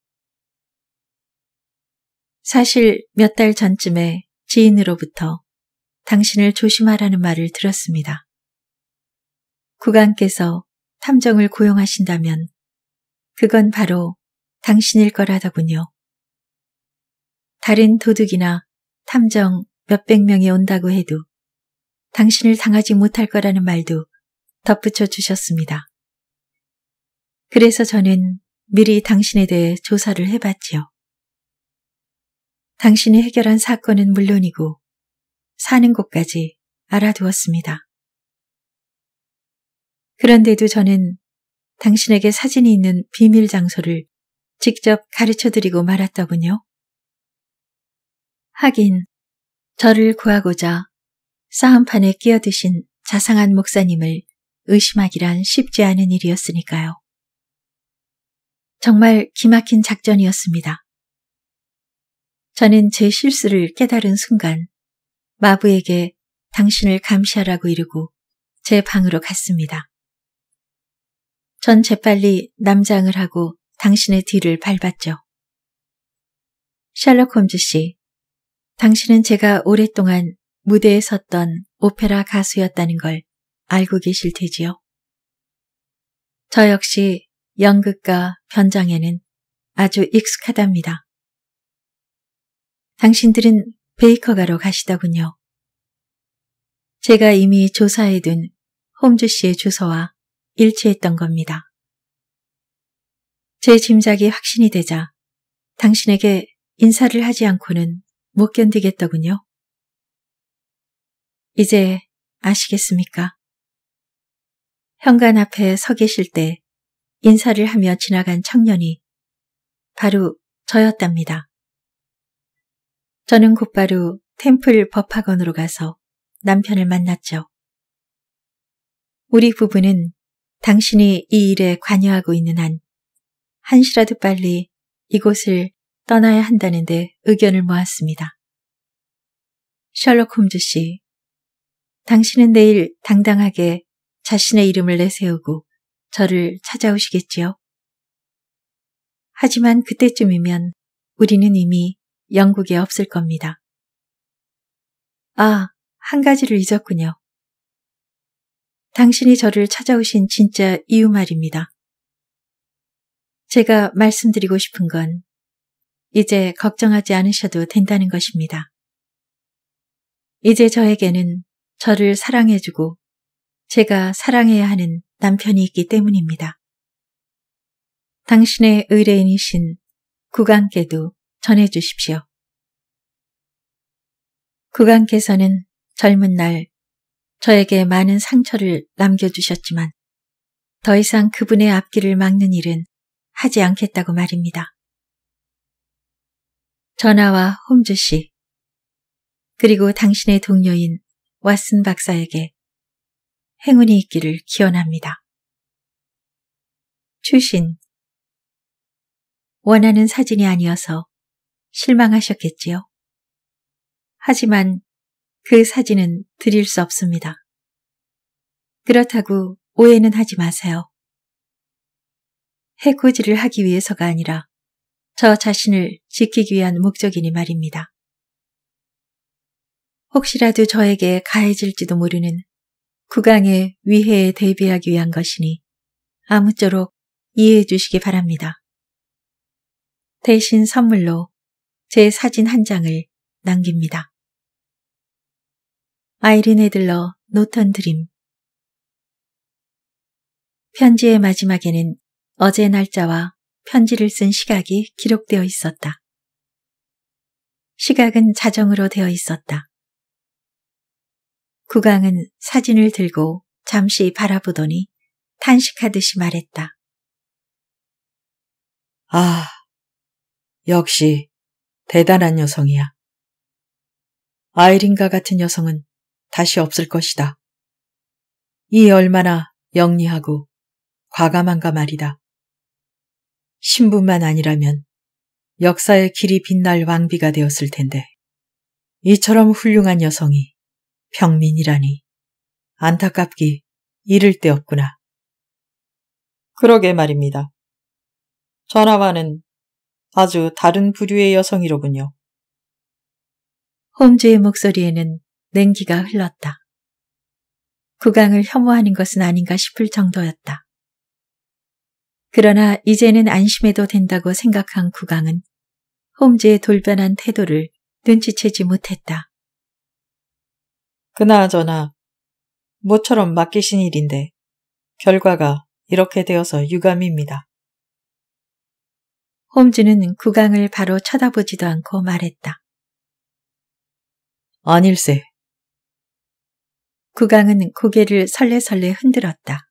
사실 몇 달 전쯤에 지인으로부터 당신을 조심하라는 말을 들었습니다. 구왕께서 탐정을 고용하신다면 그건 바로 당신일 거라더군요. 다른 도둑이나 탐정 몇백 명이 온다고 해도 당신을 당하지 못할 거라는 말도 덧붙여 주셨습니다. 그래서 저는 미리 당신에 대해 조사를 해봤지요. 당신이 해결한 사건은 물론이고 사는 곳까지 알아두었습니다. 그런데도 저는 당신에게 사진이 있는 비밀 장소를 직접 가르쳐드리고 말았더군요. 하긴 저를 구하고자 싸움판에 끼어드신 자상한 목사님을 의심하기란 쉽지 않은 일이었으니까요. 정말 기막힌 작전이었습니다. 저는 제 실수를 깨달은 순간 마부에게 당신을 감시하라고 이르고 제 방으로 갔습니다. 전 재빨리 남장을 하고 당신의 뒤를 밟았죠. 샬록 홈즈 씨, 당신은 제가 오랫동안 무대에 섰던 오페라 가수였다는 걸 알고 계실 테지요. 저 역시 연극과 변장에는 아주 익숙하답니다. 당신들은 베이커가로 가시더군요. 제가 이미 조사해둔 홈즈 씨의 주소와 일치했던 겁니다. 제 짐작이 확신이 되자 당신에게 인사를 하지 않고는 못 견디겠더군요. 이제 아시겠습니까? 현관 앞에 서 계실 때 인사를 하며 지나간 청년이 바로 저였답니다. 저는 곧바로 템플 법학원으로 가서 남편을 만났죠. 우리 부부는 당신이 이 일에 관여하고 있는 한 한시라도 빨리 이곳을 떠나야 한다는데 의견을 모았습니다. 셜록 홈즈 씨, 당신은 내일 당당하게 자신의 이름을 내세우고 저를 찾아오시겠지요? 하지만 그때쯤이면 우리는 이미 영국에 없을 겁니다. 아, 한 가지를 잊었군요. 당신이 저를 찾아오신 진짜 이유 말입니다. 제가 말씀드리고 싶은 건 이제 걱정하지 않으셔도 된다는 것입니다. 이제 저에게는 저를 사랑해주고 제가 사랑해야 하는 남편이 있기 때문입니다. 당신의 의뢰인이신 구왕께도 전해주십시오. 구왕께서는 젊은 날 저에게 많은 상처를 남겨주셨지만 더 이상 그분의 앞길을 막는 일은 하지 않겠다고 말입니다. 전화와 홈즈 씨, 그리고 당신의 동료인 왓슨 박사에게 행운이 있기를 기원합니다. 출신 원하는 사진이 아니어서 실망하셨겠지요. 하지만 그 사진은 드릴 수 없습니다. 그렇다고 오해는 하지 마세요. 해코지를 하기 위해서가 아니라 저 자신을 지키기 위한 목적이니 말입니다. 혹시라도 저에게 가해질지도 모르는 국왕의 위해에 대비하기 위한 것이니 아무쪼록 이해해 주시기 바랍니다. 대신 선물로 제 사진 한 장을 남깁니다. 아이린 헤들러 노턴 드림 편지의 마지막에는 어제 날짜와 편지를 쓴 시각이 기록되어 있었다. 시각은 자정으로 되어 있었다. 구강은 사진을 들고 잠시 바라보더니 탄식하듯이 말했다. 아, 역시 대단한 여성이야. 아이린과 같은 여성은 다시 없을 것이다. 이 얼마나 영리하고 과감한가 말이다. 신분만 아니라면 역사의 길이 빛날 왕비가 되었을 텐데 이처럼 훌륭한 여성이 평민이라니 안타깝기 이를 데 없구나. 그러게 말입니다. 전하와는 아주 다른 부류의 여성이로군요. 홈즈의 목소리에는 냉기가 흘렀다. 구강을 혐오하는 것은 아닌가 싶을 정도였다. 그러나 이제는 안심해도 된다고 생각한 구강은 홈즈의 돌변한 태도를 눈치채지 못했다. 그나저나 모처럼 맡기신 일인데 결과가 이렇게 되어서 유감입니다. 홈즈는 구강을 바로 쳐다보지도 않고 말했다. 아닐세. 구강은 고개를 설레설레 흔들었다.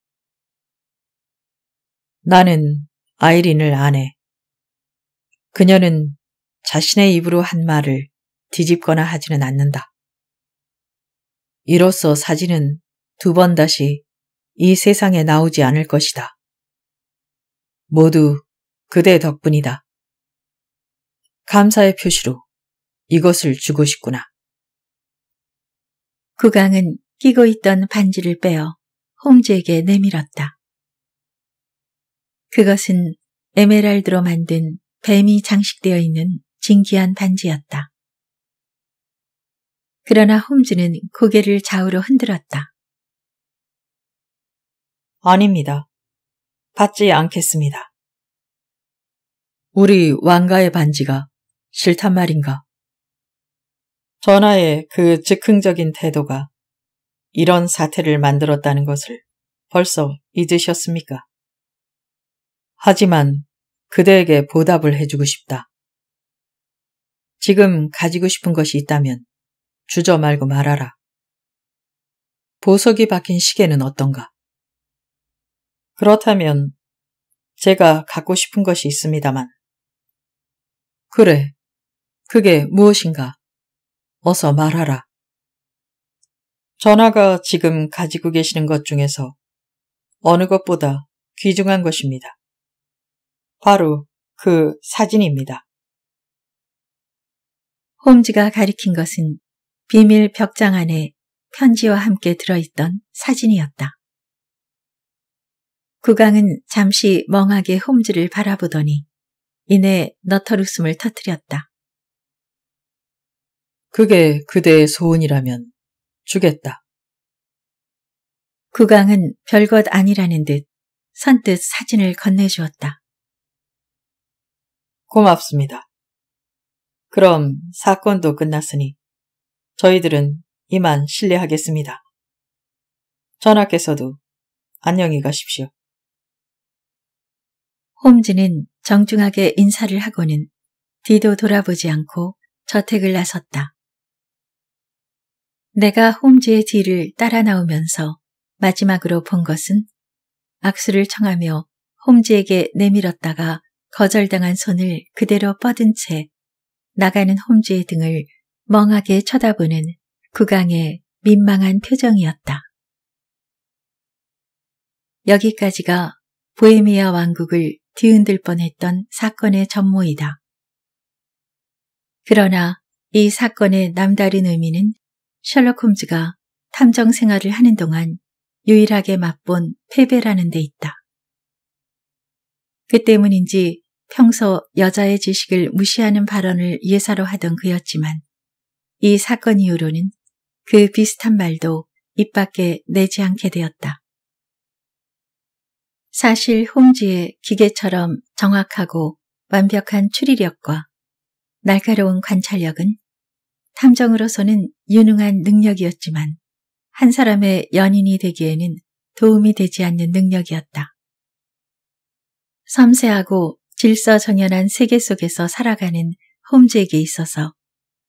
나는 아이린을 안 해. 그녀는 자신의 입으로 한 말을 뒤집거나 하지는 않는다. 이로써 사진은 두 번 다시 이 세상에 나오지 않을 것이다. 모두 그대 덕분이다. 감사의 표시로 이것을 주고 싶구나. 구강은 끼고 있던 반지를 빼어 홈즈에게 내밀었다. 그것은 에메랄드로 만든 뱀이 장식되어 있는 진귀한 반지였다. 그러나 홈즈는 고개를 좌우로 흔들었다. 아닙니다. 받지 않겠습니다. 우리 왕가의 반지가 싫단 말인가? 전하의 그 즉흥적인 태도가 이런 사태를 만들었다는 것을 벌써 잊으셨습니까? 하지만 그대에게 보답을 해주고 싶다. 지금 가지고 싶은 것이 있다면 주저 말고 말하라. 보석이 박힌 시계는 어떤가? 그렇다면 제가 갖고 싶은 것이 있습니다만. 그래, 그게 무엇인가? 어서 말하라. 전화가 지금 가지고 계시는 것 중에서 어느 것보다 귀중한 것입니다. 바로 그 사진입니다. 홈즈가 가리킨 것은 비밀 벽장 안에 편지와 함께 들어있던 사진이었다. 구강은 잠시 멍하게 홈즈를 바라보더니 이내 너털 웃음을 터뜨렸다. 그게 그대의 소원이라면 주겠다. 구강은 별것 아니라는 듯 선뜻 사진을 건네주었다. 고맙습니다. 그럼 사건도 끝났으니 저희들은 이만 실례하겠습니다. 전하께서도 안녕히 가십시오. 홈즈는 정중하게 인사를 하고는 뒤도 돌아보지 않고 저택을 나섰다. 내가 홈즈의 뒤를 따라 나오면서 마지막으로 본 것은 악수를 청하며 홈즈에게 내밀었다가 거절당한 손을 그대로 뻗은 채 나가는 홈즈의 등을 멍하게 쳐다보는 구강의 민망한 표정이었다. 여기까지가 보헤미아 왕국을 뒤흔들 뻔했던 사건의 전모이다. 그러나 이 사건의 남다른 의미는 셜록 홈즈가 탐정 생활을 하는 동안 유일하게 맛본 패배라는 데 있다. 그 때문인지 평소 여자의 지식을 무시하는 발언을 예사로 하던 그였지만 이 사건 이후로는 그 비슷한 말도 입 밖에 내지 않게 되었다. 사실 홈즈의 기계처럼 정확하고 완벽한 추리력과 날카로운 관찰력은 탐정으로서는 유능한 능력이었지만 한 사람의 연인이 되기에는 도움이 되지 않는 능력이었다. 섬세하고 질서정연한 세계 속에서 살아가는 홈즈에게 있어서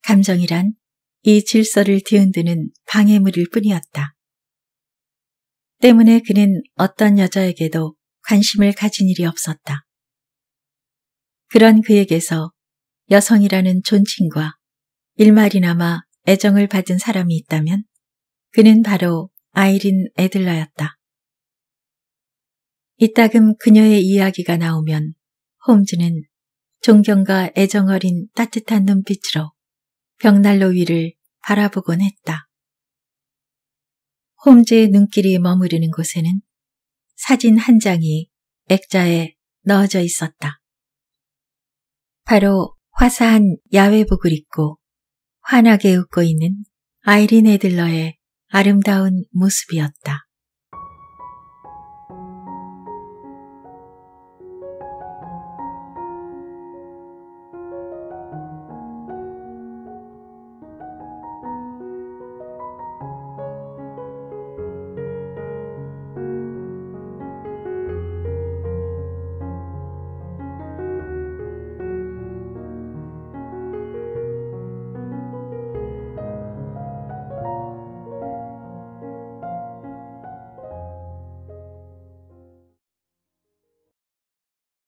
감정이란 이 질서를 뒤흔드는 방해물일 뿐이었다. 때문에 그는 어떤 여자에게도 관심을 가진 일이 없었다. 그런 그에게서 여성이라는 존칭과 일말이나마 애정을 받은 사람이 있다면 그는 바로 아이린 에들라였다 이따금 그녀의 이야기가 나오면 홈즈는 존경과 애정 어린 따뜻한 눈빛으로 벽난로 위를 바라보곤 했다. 홈즈의 눈길이 머무르는 곳에는 사진 한 장이 액자에 넣어져 있었다. 바로 화사한 야외복을 입고 환하게 웃고 있는 아이린 에들러의 아름다운 모습이었다.